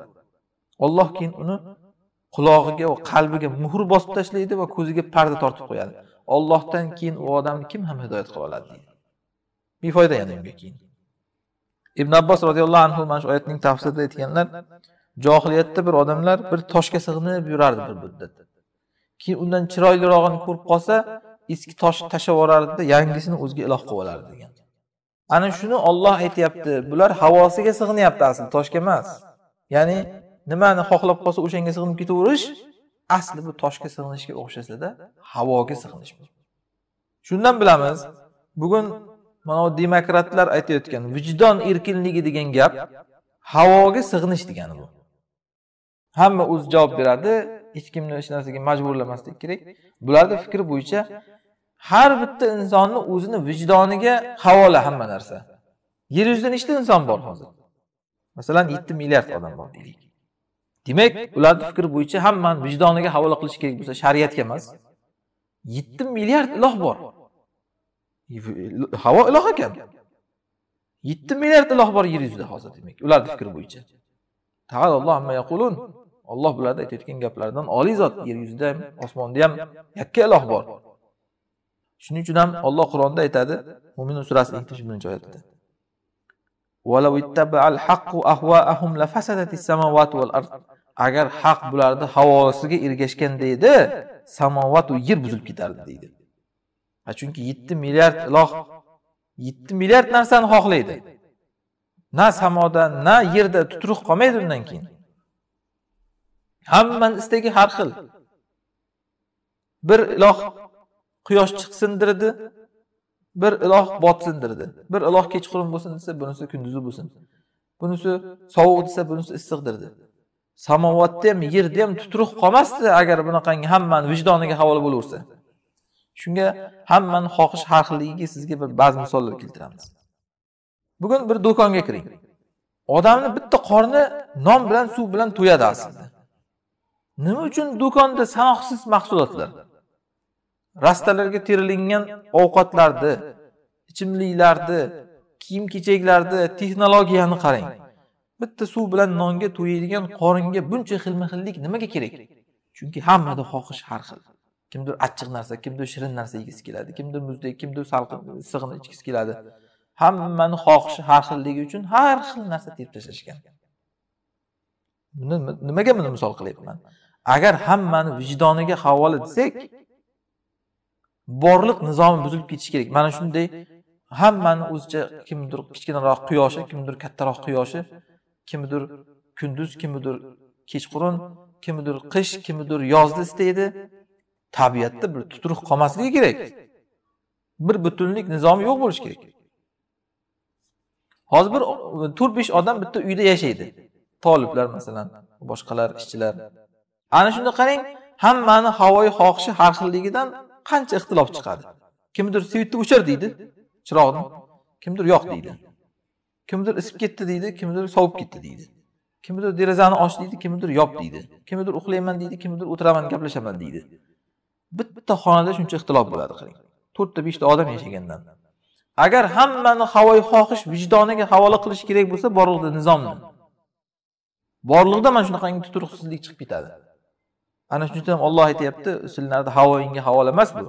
Alloh keyin uni qulog'iga va qalbiga muhr bosib tashlaydi va ko'ziga parda tortib qo'yadi. Allohdan keyin u odamni kim ham hidoyat qila oladi deydi. Befoyda yana unga keyin. Ibn Abbos radhiyallohu anhu mana shu oyatning tafsirida aytganlar, johiliyatda bir odamlar bir toshga sig'inib yurardi bir muddat keyin undan chiroylirog'ini ko'rib qolsa eski toshni tashlab yuborardida yangisini o'ziga iloh qilib olardi degan ana shuni olloh aytyapti bular havosiga sig'inyapti asli toshga emas ya'ni nimani xohlab qolsa o'shanga sig'inib ketaverish asli bu toshga sig'inishga o'xshasada havoga sig'inish shundan bilamiz bugun mana bu demokratlar aytayotgan vijdon erkinligi degan gap havoga sig'inish degani bu hamma o'zi javob beradi hech kimni hech narsaga majburlamaslik kerak bularni fikri bo'yicha har bitta insonni o'zini vijdoniga havola hamma narsa yer yuzida nechta inson bor hozir masalan yetti milliard odam bor deylik demak ularni fikri bo'yicha hammani vijdoniga havola qilish kerak bo'lsa shariatga emas yetti milliard iloh bor havo iloh ekan yetti milliard iloh bor yer yuzida hozir demak ularni fikri bo'yicha olloh biladi aytayotgan gaplaridan oliy zot yer yuzida ham osmonda ham yakka iloh bor shuning uchun ham olloh qur'onda aytadi mo'minun surasi yetmish birinchi oyatda agar haq bularni havosiga ergashganda edi samovatu yer buzilib ketardi deydi chunki yetti milliard iloh yetti milliard narsani xohlaydi na samoda na yerda tutruq qolmaydi undan keyin hammani istagi har xil bir iloh quyosh chiqsindirdi bir iloh botsindirdi bir iloh kechqurun bo'lsin desa bunisi kunduzi bo'lsin bunisi sovuq desa bunisi issiqdirdi samovatda ham yerda ham tutruq qolmasdi agar bunaqangi hammani vijdoniga havola bo'laversa shunga hammani xohish har xilligiga sizga bir ba'zi misollar keltiramiz bugun bir do'konga kiring odamni bitta qorni non bilan suv bilan to'yadi aslida nima uchun do'konda sanoqsiz mahsulotlar rastalarga terilingan ovqatlarni ichimliklarni kiyim kechaklarni texnologiyani qarang bitta suv bilan nonga to'yadigan qoringa buncha xilma xillik nimaga kerak chunki hammada xohish har xil kimdir achchiq narsa kimdir shirin narsa yegisi keladi kimdir muzdek kimdir salqin issig'ini ichgisi keladi hammani xohishi har xilligi uchun har xil narsa terib tashlashgan buni nimaga buni misol qilyapman agar hammani vijdoniga havola desak borliq nizomi buzilib ketishi kerak mana shunday hammani o'zicha kimdir kichkinaroq quyoshi kimdir kattaroq quyoshi kimdir kunduz kimdir kechqurun kimdir qish kimdir yozni istaydi tabiatda bir tutruq qolmasligi kerak bir butunlik nizomi yo'q bo'lishi kerak hozir bir to'rt besh odam bitta uyda yashaydi toliblar masalan boshqalar ishchilar ana shunda qarang hammani havoyi xohishi har xilligidan qancha ixtilof chiqadi kimdir svetni o'chir deydi chiroqni kimdir yoq deydi kimdir isib ketdi deydi kimdir sovib ketdi deydi kimdir derazani och deydi kimdir yop deydi kimdir uxlayman deydi kimdir o'tiraman gaplashaman deydi bitta xonada shuncha ixtilof bo'ladi qarang to'rtta beshta odam yashagandan agar hammani havoyi xohish vijdoniga havola qilish kerak bo'lsa borliqda nizomni borliqda mana shunaqangi tuturuqsizlik chiqib ketadi ana shuning uchun ham olloh aytyapti sizlarni havoyingga havola emas bu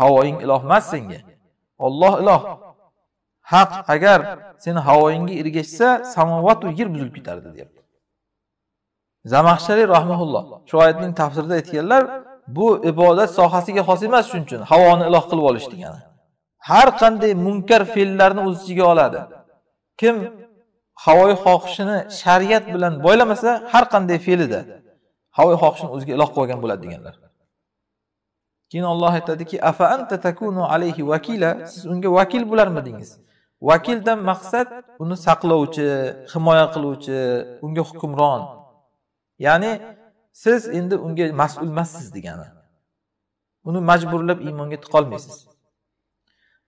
havoying iloh emas senga olloh iloh haq agar seni havoyingga ergashsa samovatu yer buzilib ketardi deyapti zamaxshariy rahmaulloh shu oyatning tafsirida aytganlar bu ibodat sohasiga xos emas shuning uchun havoni iloh qilib olish degani har qanday munkar fe'llarni o'z ichiga oladi kim havoyi xohishini shariat bilan boylamasa har qanday fe'lida havo xohishini o'ziga iloh olgan bo'ladi deganlar keyin olloh aytadiki afa anta takunu alayhi vakila siz unga vakil bo'larmidingiz vakildan maqsad uni saqlovchi himoya qiluvchi unga hukmron ya'ni siz endi unga mas'ul emassiz degani uni majburlab iymonga tiqolmaysiz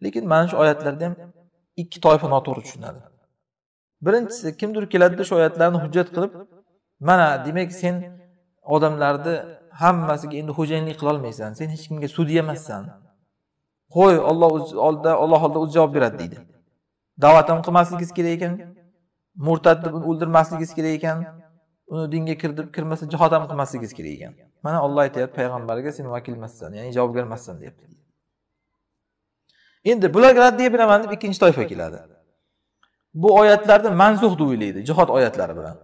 lekin mana shu oyatlarda ham ikki toifa noto'g'ri tushunadi birinchisi kimdir keladida shu oyatlarni hujjat qilib mana demak sen odamlarni hammasiga endi xo'jayinlik qilolmaysan sen hech kimga sudya emassan qo'y olloh oldida olloh oldida o'zi javob beradi deydi da'vat ham qilmasligingiz kerak ekan murtadni o'ldirmasligingiz kerak ekan uni dinga kirdib kirmasa jihod ham qilmasligingiz kerak ekan mana olloh aytyapti payg'ambarga sen vakil emassan ya'ni javobgar emassan deyapti endi bularga raddiya beraman deb ikkinchi toifa keladi bu oyatlarni mansuh deb o'ylaydi jihod oyatlari bilan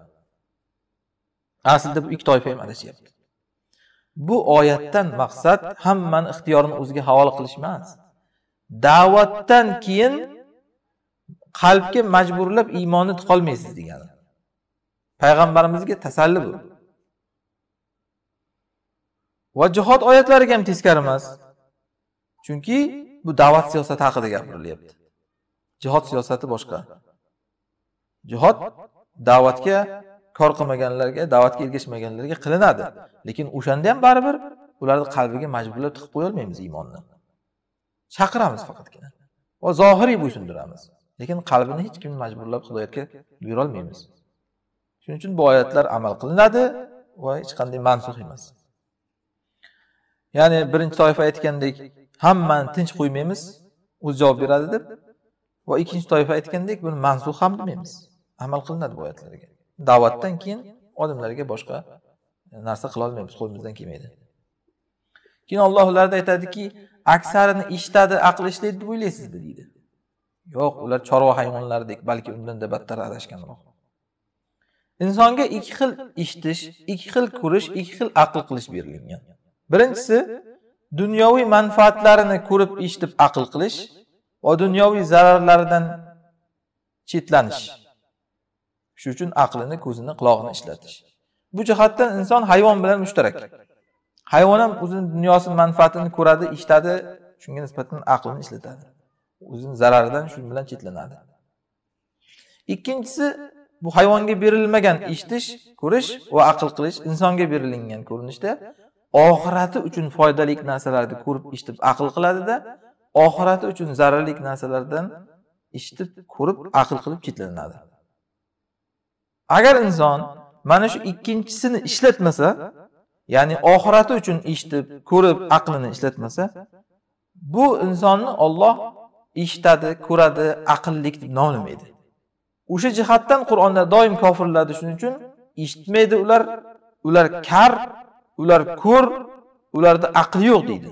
aslida bu ikki toifa emas deyapti bu oyatdan maqsad hammani ixtiyorini o'ziga havola qilish emas da'vatdan keyin qalbga majburlab iymonni qolmaysiz degani payg'ambarimizga tasalli bu va jihod oyatlariga ham teskari emas chunki bu da'vat siyosati haqida gapirilyapti jihod siyosati boshqa jihod da'vatga kor qilmaganlarga da'vatga ergashmaganlarga qilinadi lekin o'shanda ham baribir ularni qalbiga majburlab tiqib qo'yolmaymiz iymonni chaqiramiz faqatgina va zohiriy bo'ysundiramiz lekin qalbini hech kimni majburlab hidoyatga buyurolmaymiz shuning uchun bu oyatlar amal qilinadi va hech qanday mansuh emas ya'ni birinchi toifa aytgandek hammani tinch qo'ymaymiz o'zi javob beradi deb va ikkinchi toifa aytgandek buni mansuh ham demaymiz amal qilinadi bu oyatlarga da'vatdan keyin odamlarga boshqa narsa qilolmaymiz qo'limizdan kelmaydi keyin alloh ularni aytadiki aksarini eshitadi aqli ishlaydi deb o'ylaysizmi deydi yo'q ular chorva hayvonlardek balki undanda battar adashganroq insonga ikki xil eshitish ikki xil ko'rish ikki xil aql qilish berilgan birinchisi dunyoviy manfaatlarini ko'rib eshitib aql qilish va dunyoviy zararlaridan chetlanish shuning uchun aqlini ko'zini qulog'ini ishlatish bu jihatdan inson hayvon bilan mushtarak hayvon ham o'zini dunyosi manfaatini ko'radi eshitadi shunga nisbatan aqlini ishlatadi o'zini zararidan shu bilan chetlanadi ikkinchisi bu hayvonga berilmagan eshitish ko'rish va aql qilish insonga berilingan ko'rinishda oxirati uchun foydali narsalarni ko'rib eshitib aql qiladida oxirati uchun zararli narsalardan eshitib ko'rib aql qilib chetlanadi agar inson mana shu ikkinchisini ishlatmasa ya'ni oxirati uchun eshitib ko'rib aqlini ishlatmasa bu insonni Alloh eshitadi ko'radi aqllik deb nomlamaydi o'sha jihatdan qur'onda doim kofirlarni shuning uchun eshitmaydi ular ular kar ular ko'r ularda aqli yo'q deydi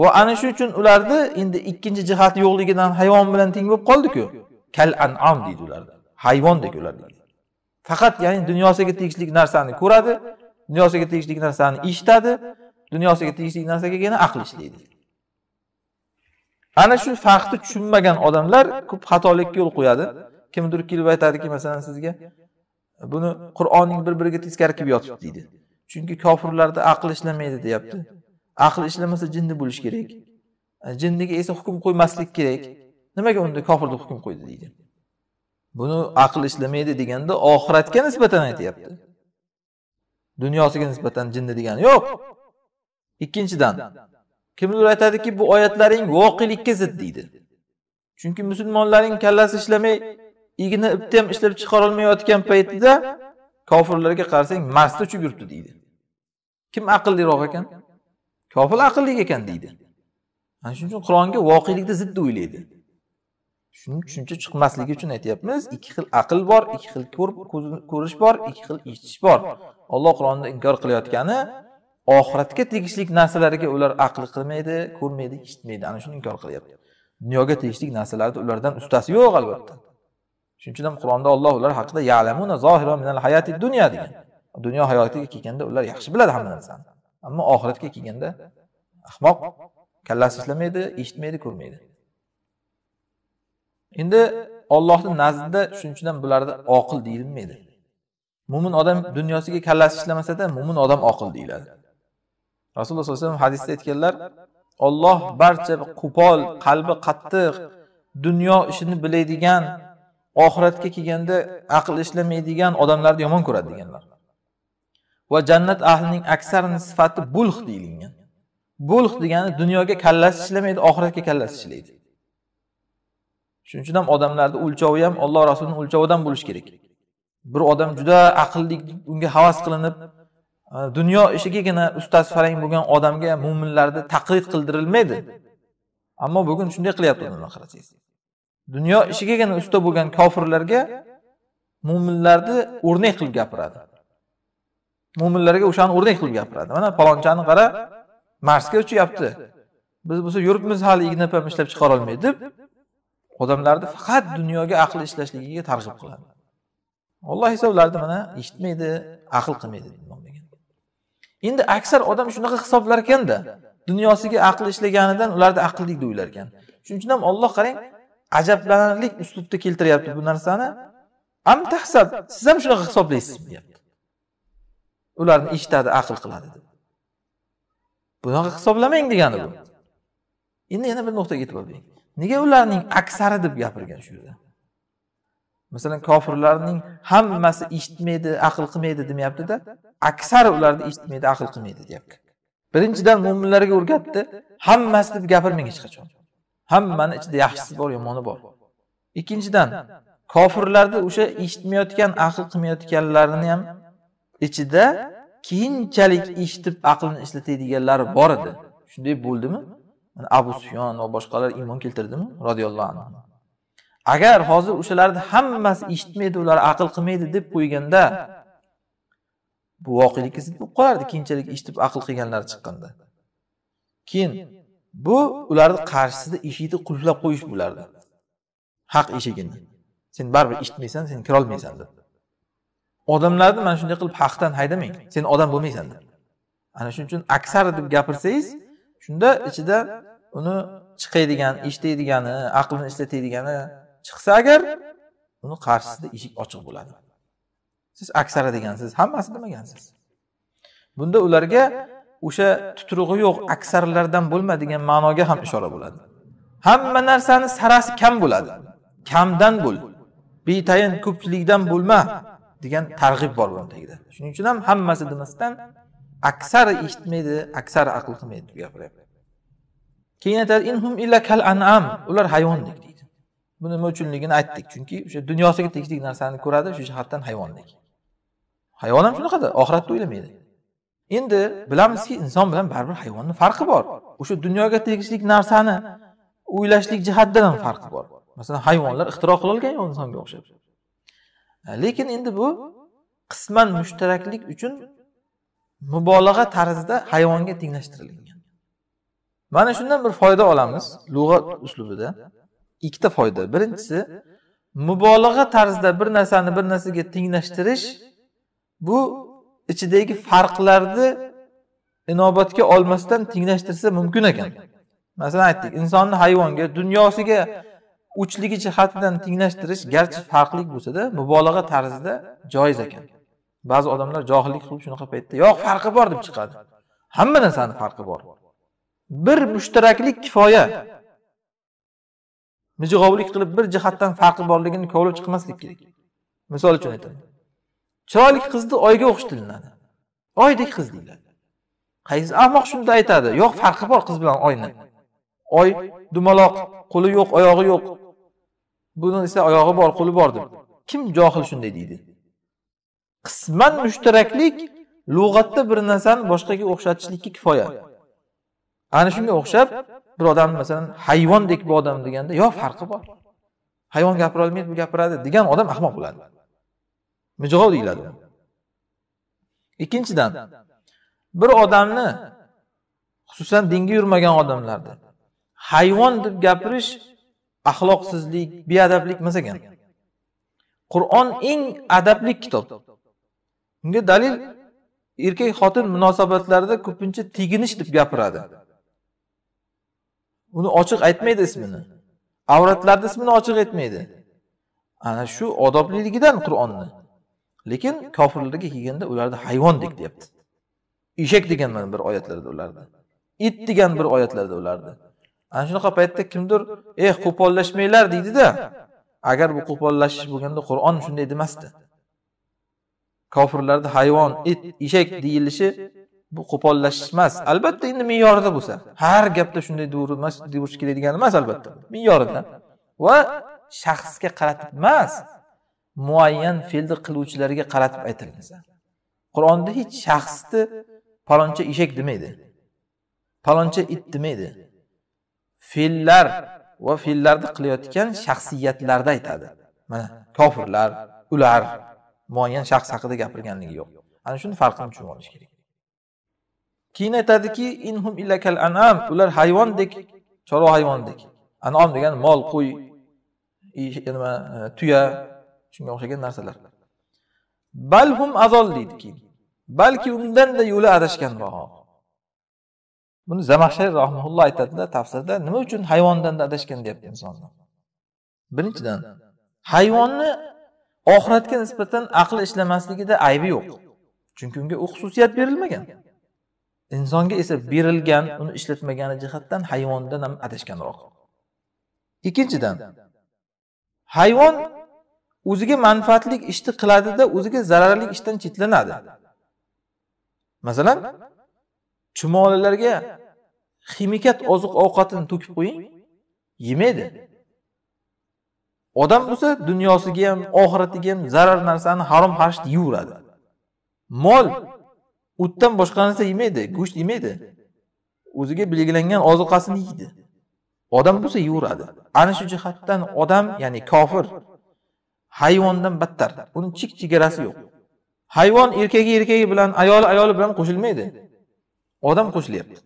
va ana shu uchun ularni endi ikkinchi jihati yo'qligidan hayvon bilan teng bo'lib qoldiku kal an'am deydi ularni hayvondek ular faqat ya'ni dunyosiga tegishli narsani ko'radi dunyosiga tegishli narsani eshitadi dunyosiga tegishli narsagagina aql ishlaydi ana shu farqni tushunmagan odamlar ko'p xatolikka yo'l qo'yadi kimdir kelib aytadiki masalan sizga buni qur'onning bir biriga teskari kelib yotibdi deydi chunki kofirlarda aql ishlamaydi deyapti aql ishlamasa jinni bo'lishi kerak jinniga esa hukm qo'ymaslik kerak nimaga unda kofirni hukm qo'ydi deydi buni aql ishlamaydi deganda oxiratga nisbatan aytyapti dunyosiga nisbatan jinni degani yo'q ikkinchidan kimdir aytadiki bu oyatlaring voqelikka zid deydi chunki musulmonlarning kallasi ishlamay igna ipni ham ishlab chiqarolmayotgan paytida kofirlarga qarasang marsda uchib yuribdi deydi kim aqlliroq ekan kofir aqlli ekan deydi ana shuning uchun qur'onga voqelikni zid deb o'ylaydi shuning tushuncha chiqmasligi uchun aytyapmiz ikki xil aql bor ikki xil ko'rish bor ikki xil eshitish bor alloh qur'onni inkor qilayotgani oxiratga tegishli narsalarga ular aql qilmaydi ko'rmaydi eshitmaydi ana shuni inkor qilyapti dunyoga tegishli narsalarni ulardan ustasi yo'q albatta shuning uchun ham qur'onda olloh ular haqida yalamuna zohira minal hayati dunya degan dunyo hayotiga kelganda ular yaxshi biladi hamma narsani ammo oxiratga kelganda ahmoq kallasi ishlamaydi eshitmaydi ko'rmaydi endi ollohni nazdida ham bularni oqil deyilmaydi mo'min odam dunyosiga kallasi ishlamasada mo'min odam oqil deyiladi rasululloh sallallohu alayhi vasallam hadisda aytganlar olloh barcha qo'pol qalbi qattiq dunyo ishini biladigan oxiratga kelganda aql ishlamaydigan odamlarni yomon ko'radi deganlar va jannat ahlining aksarini sifati bulh deyilgan bulh degani dunyoga kallasi ishlamaydi oxiratga kallasi ishlaydi shuning uchun ham odamlarni o'lchovi ham olloh rasulini o'lchovidan bo'lishi kerak bir odam juda aqlli unga havas qilinib e, dunyo ishigagina ustasi farang bo'lgan odamga mo'minlarni taqlid qildirilmaydi ammo bugun shunday qilyapti odamlar qarasangiz dunyo ishigagina usta bo'lgan kofirlarga mo'minlarni o'rnak qilib gapiradi mo'minlarga o'shani o'rnak qilib gapiradi mana palonchani qara marsga uchyapti biz bo'lsa yuribmiz hali igna pam ishlab chiqarolmay deb odamlarni faqat dunyoga aqli ishlashligiga targ'ib qiladi olloh esa ularni mana eshitmaydi aql qilmaydi endi aksar odam shunaqa hisoblar ekanda dunyosiga aqli ishlaganidan ularda aqllik deb o'ylar ekan shuning uchun ham olloh qarang ajablanarlik uslubda keltiryapti bu narsani am tahsab siz ham shunaqa hisoblaysizmi deyapti ularni eshitadi aql qiladi deb bunaqa hisoblamang degani bu endi yana bir nuqtaga e'tibor bering nega ularning aksari deb gapirgan shu yerda masalan kofirlarning hammasi eshitmaydi aql qilmaydi demayaptida aksari ularni eshitmaydi aql qilmaydi deyapti birinchidan mo'minlarga o'rgatdi hammasi deb gapirmang hech qachon hammani ichida yaxshisi bor yomoni bor ikkinchidan kofirlarni o'sha eshitmayotgan aql qilmayotganlarini ham ichida keyinchalik eshitib aqlni ishlatadiganlari bor edi shunday bo'ldimi abu suyon va boshqalar iymon keltirdimi roziyallohu anhu agar hozir o'shalarni hammasi eshitmaydi ular aql qilmaydi deb qo'yganda bu voqelikka zid bo'lib qolardi keyinchalik eshitib aql qilganlar chiqqanda keyin bu ularni qarshisida eshikni qulflab qo'yish bo'lardi haq eshigini sen baribir eshitmaysan sen kirolmaysan deb odamlarni mana shunday qilib haqdan haydamang sen odam bo'lmaysan deb ana shuning uchun aksar deb gapirsangiz shunda ichida uni chiqadigan eshitadigani aqlini ishlatadigani chiqsa agar uni qarshisida eshik ochiq bo'ladi siz aksara degansiz hammasi demagansiz bunda ularga o'sha tutrug'i yo'q aksarlardan bo'lma degan ma'noga ham ishora bo'ladi hamma narsani sarasi kam bo'ladi kamdan bo'l betayin ko'pchilikdan bo'lma degan targ'ib bor buni tagida shuning uchun ham hammasi demasdan aksari eshitmaydi aksari aql qilmaydi deb gapiryapti keyin aytadi inhum illa kal an'am ular hayvondek deydi bu nima uchunligini aytdik chunki o'sha dunyosiga tegishli narsani ko'radi shu jihatdan hayvondek hayvon ham shunaqada oxiratni o'ylamaydi endi bilamizki inson bilan baribir hayvonni farqi bor o'sha dunyoga tegishli narsani o'ylashlik jihatidan ham farqi bor masalan hayvonlar ixtiro qilolgan yo'q insonga o'xshab lekin endi bu qisman mushtaraklik uchun mubolag'a tarzida hayvonga tenglashtirilgan mana shundan bir foyda olamiz lug'at uslubida ikkita foyda birinchisi mubolag'a tarzda bir narsani bir narsaga tenglashtirish bu ichidagi farqlarni inobatga olmasdan tenglashtirsa mumkin ekan masalan aytdik insonni hayvonga dunyosiga uchligi jihatidan tenglashtirish garchi farqli bo'lsada mubolag'a tarzida joiz ekan ba'zi odamlar johillik qilib shunaqa paytda yo'q farqi bor deb chiqadi hamma narsani farqi bor bir mushtaraklik kifoya mijg'ovlik qilib bir jihatdan farqi borligini kovlab chiqmaslik kerak misol uchun aytaman chiroyli qizni oyga o'xshatilinadi oydek qiz deyiladi qaysi ahmoq shunda aytadi yo'q farqi bor qiz bilan oyni oy dumaloq qo'li yo'q oyog'i yo'q buni esa oyog'i bor qo'li bor deb kim johil shunday deydi qisman mushtaraklik lug'atda bir narsani boshqaga o'xshatishlikka kifoya ana shunga o'xshab bir odamni masalan hayvondek bu odam deganda yo farqi bor hayvon gapira olmaydi bu gapiradi degan odam ahmoq bo'ladi mijg'ov deyiladi ikkinchidan bir odamni xususan dinga yurmagan odamlarda hayvon deb gapirish axloqsizlik beadablik emas ekan qur'on eng adabli kitob unga dalil erkak xotin munosabatlarida ko'pincha teginish deb gapiradi uni ochiq aytmaydi ismini avratlarni ismini ochiq aytmaydi ana shu odobliligidan qur'onni lekin kofirlarga kelganda ularni hayvondek deyapti eshak degan mana bir oyatlarda ularni it degan bir oyatlarda ularni ana shunaqa paytda kimdir eh qo'pollashmanglar deydida agar bu qo'pollashish bo'lganda qur'on shunday demasdi kofirlarda hayvon it eshak deyilishi bu qo'pollashish emas albatta endi me'yorida bo'lsa har gapda shunday kerak degani emas albatta me'yorida va shaxsga qaratib emas muayyan fe'lni qiluvchilarga qaratib aytilmasa qur'onda hech shaxsni paloncha eshak demaydi paloncha it demaydi fe'llar va fe'llarni qilayotgan shaxsiyatlarda aytadi mana kofirlar ular muayyan shaxs haqida gapirganligi yo'q ana shuni farqini tushunib olish kerak keyin aytadiki inhum illakal anam ular hayvondek chorva hayvondek anom degani mol qo'y nima e, tuya shunga o'xshagan narsalar balhum azol deydi keyin balki undanda yo'li adashganroq buni zamashar rahmulloh aytadida tafsirda nima uchun hayvondan adashgan deyapti insonni birinchidan hayvonni oxiratga nisbatan aqli ishlamasligida aybi yo'q chunki unga u xususiyat berilmagan insonga esa berilgan uni ishlatmagani jihatdan hayvondan ham adashganroq ikkinchidan hayvon o'ziga manfaatli ishni qiladida o'ziga zararli ishdan chetlanadi masalan chumolilarga ximikat oziq ovqatini to'kib qo'ying yemaydi Odam bo'lsa dunyosiga ham, oxiratiga ham zarar narsani harom xarsh yeyveradi. Mol o'tdan boshqa narsa yemaydi, go'sht yemaydi. O'ziga belgilangan ozuqasini yeydi. Odam bo'lsa yeyveradi. Ana shu jihatdan odam, ya'ni kofir hayvondan battar. uni chik chegarasi yo'q. Hayvon erkagi erkagi bilan, ayoli ayoli bilan qo'shilmaydi. Odam qo'shilyapti.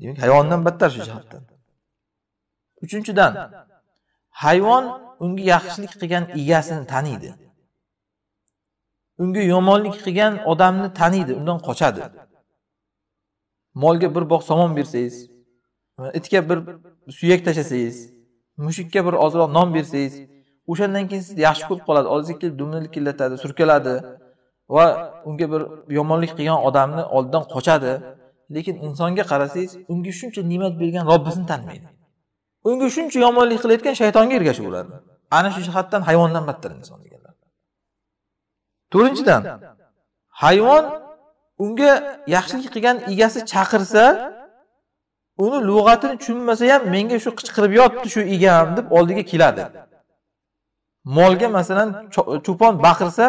Demak, hayvondan battar shu jihatdan. Uchinchidan, hayvon unga yaxshilik qilgan egasini taniydi unga yomonlik qilgan odamni taniydi undan qochadi molga bir bog' somon bersangiz itga bir suyak tashlasangiz mushukka bir ozroq non bersangiz o'shandan keyin sizni yaxshi ko'rib qoladi oldingizga kelib dumini killatadi surkaladi va unga bir yomonlik qilgan odamni oldidan qochadi lekin insonga qarasangiz unga shuncha ne'mat bergan robbisini tanimaydi unga shuncha yomonlik qilayotgan shaytonga ergashib ular ana shu jihatdan hayvondan battar inson deganlar to'rtinchidan hayvon unga yaxshilik qilgan egasi chaqirsa uni lug'atini tushunmasa ham menga shu qichqirib yotdi shu egam deb oldiga keladi molga masalan cho'pon baqirsa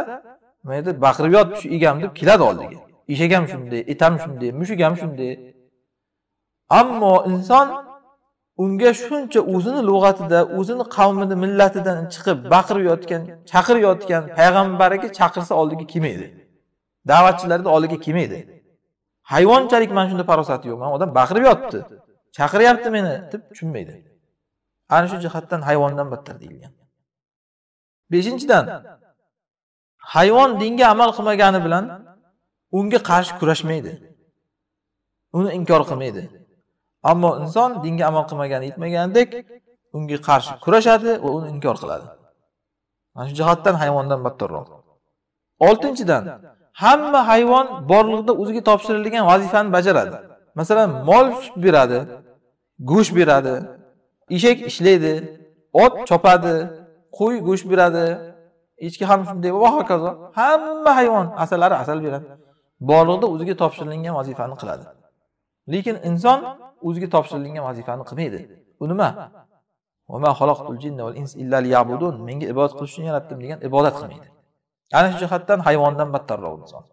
mayda baqirib yotdi shu egam deb keladi oldiga eshak ham shunday it ham shunday mushuk ham shunday ammo inson unga shuncha o'zini lug'atida o'zini qavmini millatidan chiqib baqirib yotgan chaqirayotgan payg'ambariga chaqirsa oldiga kelmaydi da'vatchilarni oldiga kelmaydi hayvonchalik mana shunda farosati yo'q mana odam baqirib yotibdi chaqiryapti meni deb tushunmaydi ana shu jihatdan hayvondan battar deyilgan beshinchidan hayvon dinga amal qilmagani bilan unga qarshi kurashmaydi uni inkor qilmaydi ammo inson dinga amal qilmagani aytmagandek unga qarshi kurashadi va uni inkor qiladi mana shu jihatdan hayvondan battarroq oltinchidan hamma hayvon borliqda o'ziga topshirilgan vazifani bajaradi masalan mol sut beradi go'sht beradi eshak ishlaydi ot chopadi qo'y go'sht beradi echki ham shunday va hokazo hamma hayvon asalari asal beradi borliqda o'ziga topshirilgan vazifani qiladi lekin inson o'ziga topshirilgan vazifani qilmaydi u nima menga ibodat qilish uchun yaratdim degan ibodat qilmaydi ana shu jihatdan hayvondan battarroq inson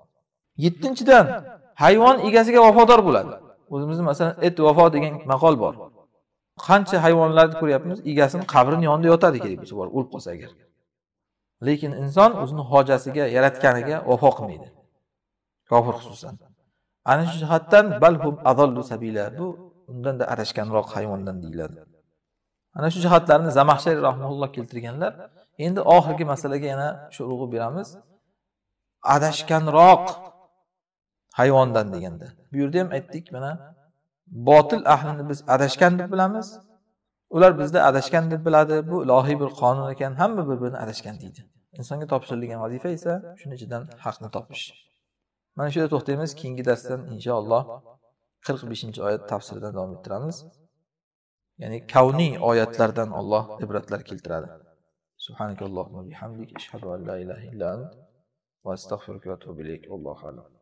yettinchidan hayvon egasiga vafodor bo'ladi o'zimizni masalan et vafo degan maqol bor qancha hayvonlarni ko'ryapmiz egasini qabrini yonida yotadi kerak bo'lsa borib o'lib qolsa agar lekin inson o'zini hojasiga yaratganiga vafo qilmaydi kofir xususan ana shu jihatdan balhum azallu sabila bu undanda adashganroq hayvondan deyiladi ana shu jihatlarni zamaxshari rahmaulloh keltirganlar endi oxirgi masalaga yana shu urg'u beramiz adashganroq hayvondan deganda bu yerda ham aytdik mana botil ahlini biz adashgan deb bilamiz ular bizni adashgan deb biladi bu ilohiy bir qonun ekan hamma bir birini adashgan deydi insonga topshirilgan vazifa esa shuni ichidan haqni topish mana shu yerda to'xtaymiz keyingi darsdan inshaalloh qirq beshinchi oyat tafsiridan davom ettiramiz ya'ni kavniy oyatlardan olloh ibratlar keltiradi سبحانك اللهم وبحمدك أشهد أن لا إله إلا أنت وأستغفرك وأتوب إليك والله أعلم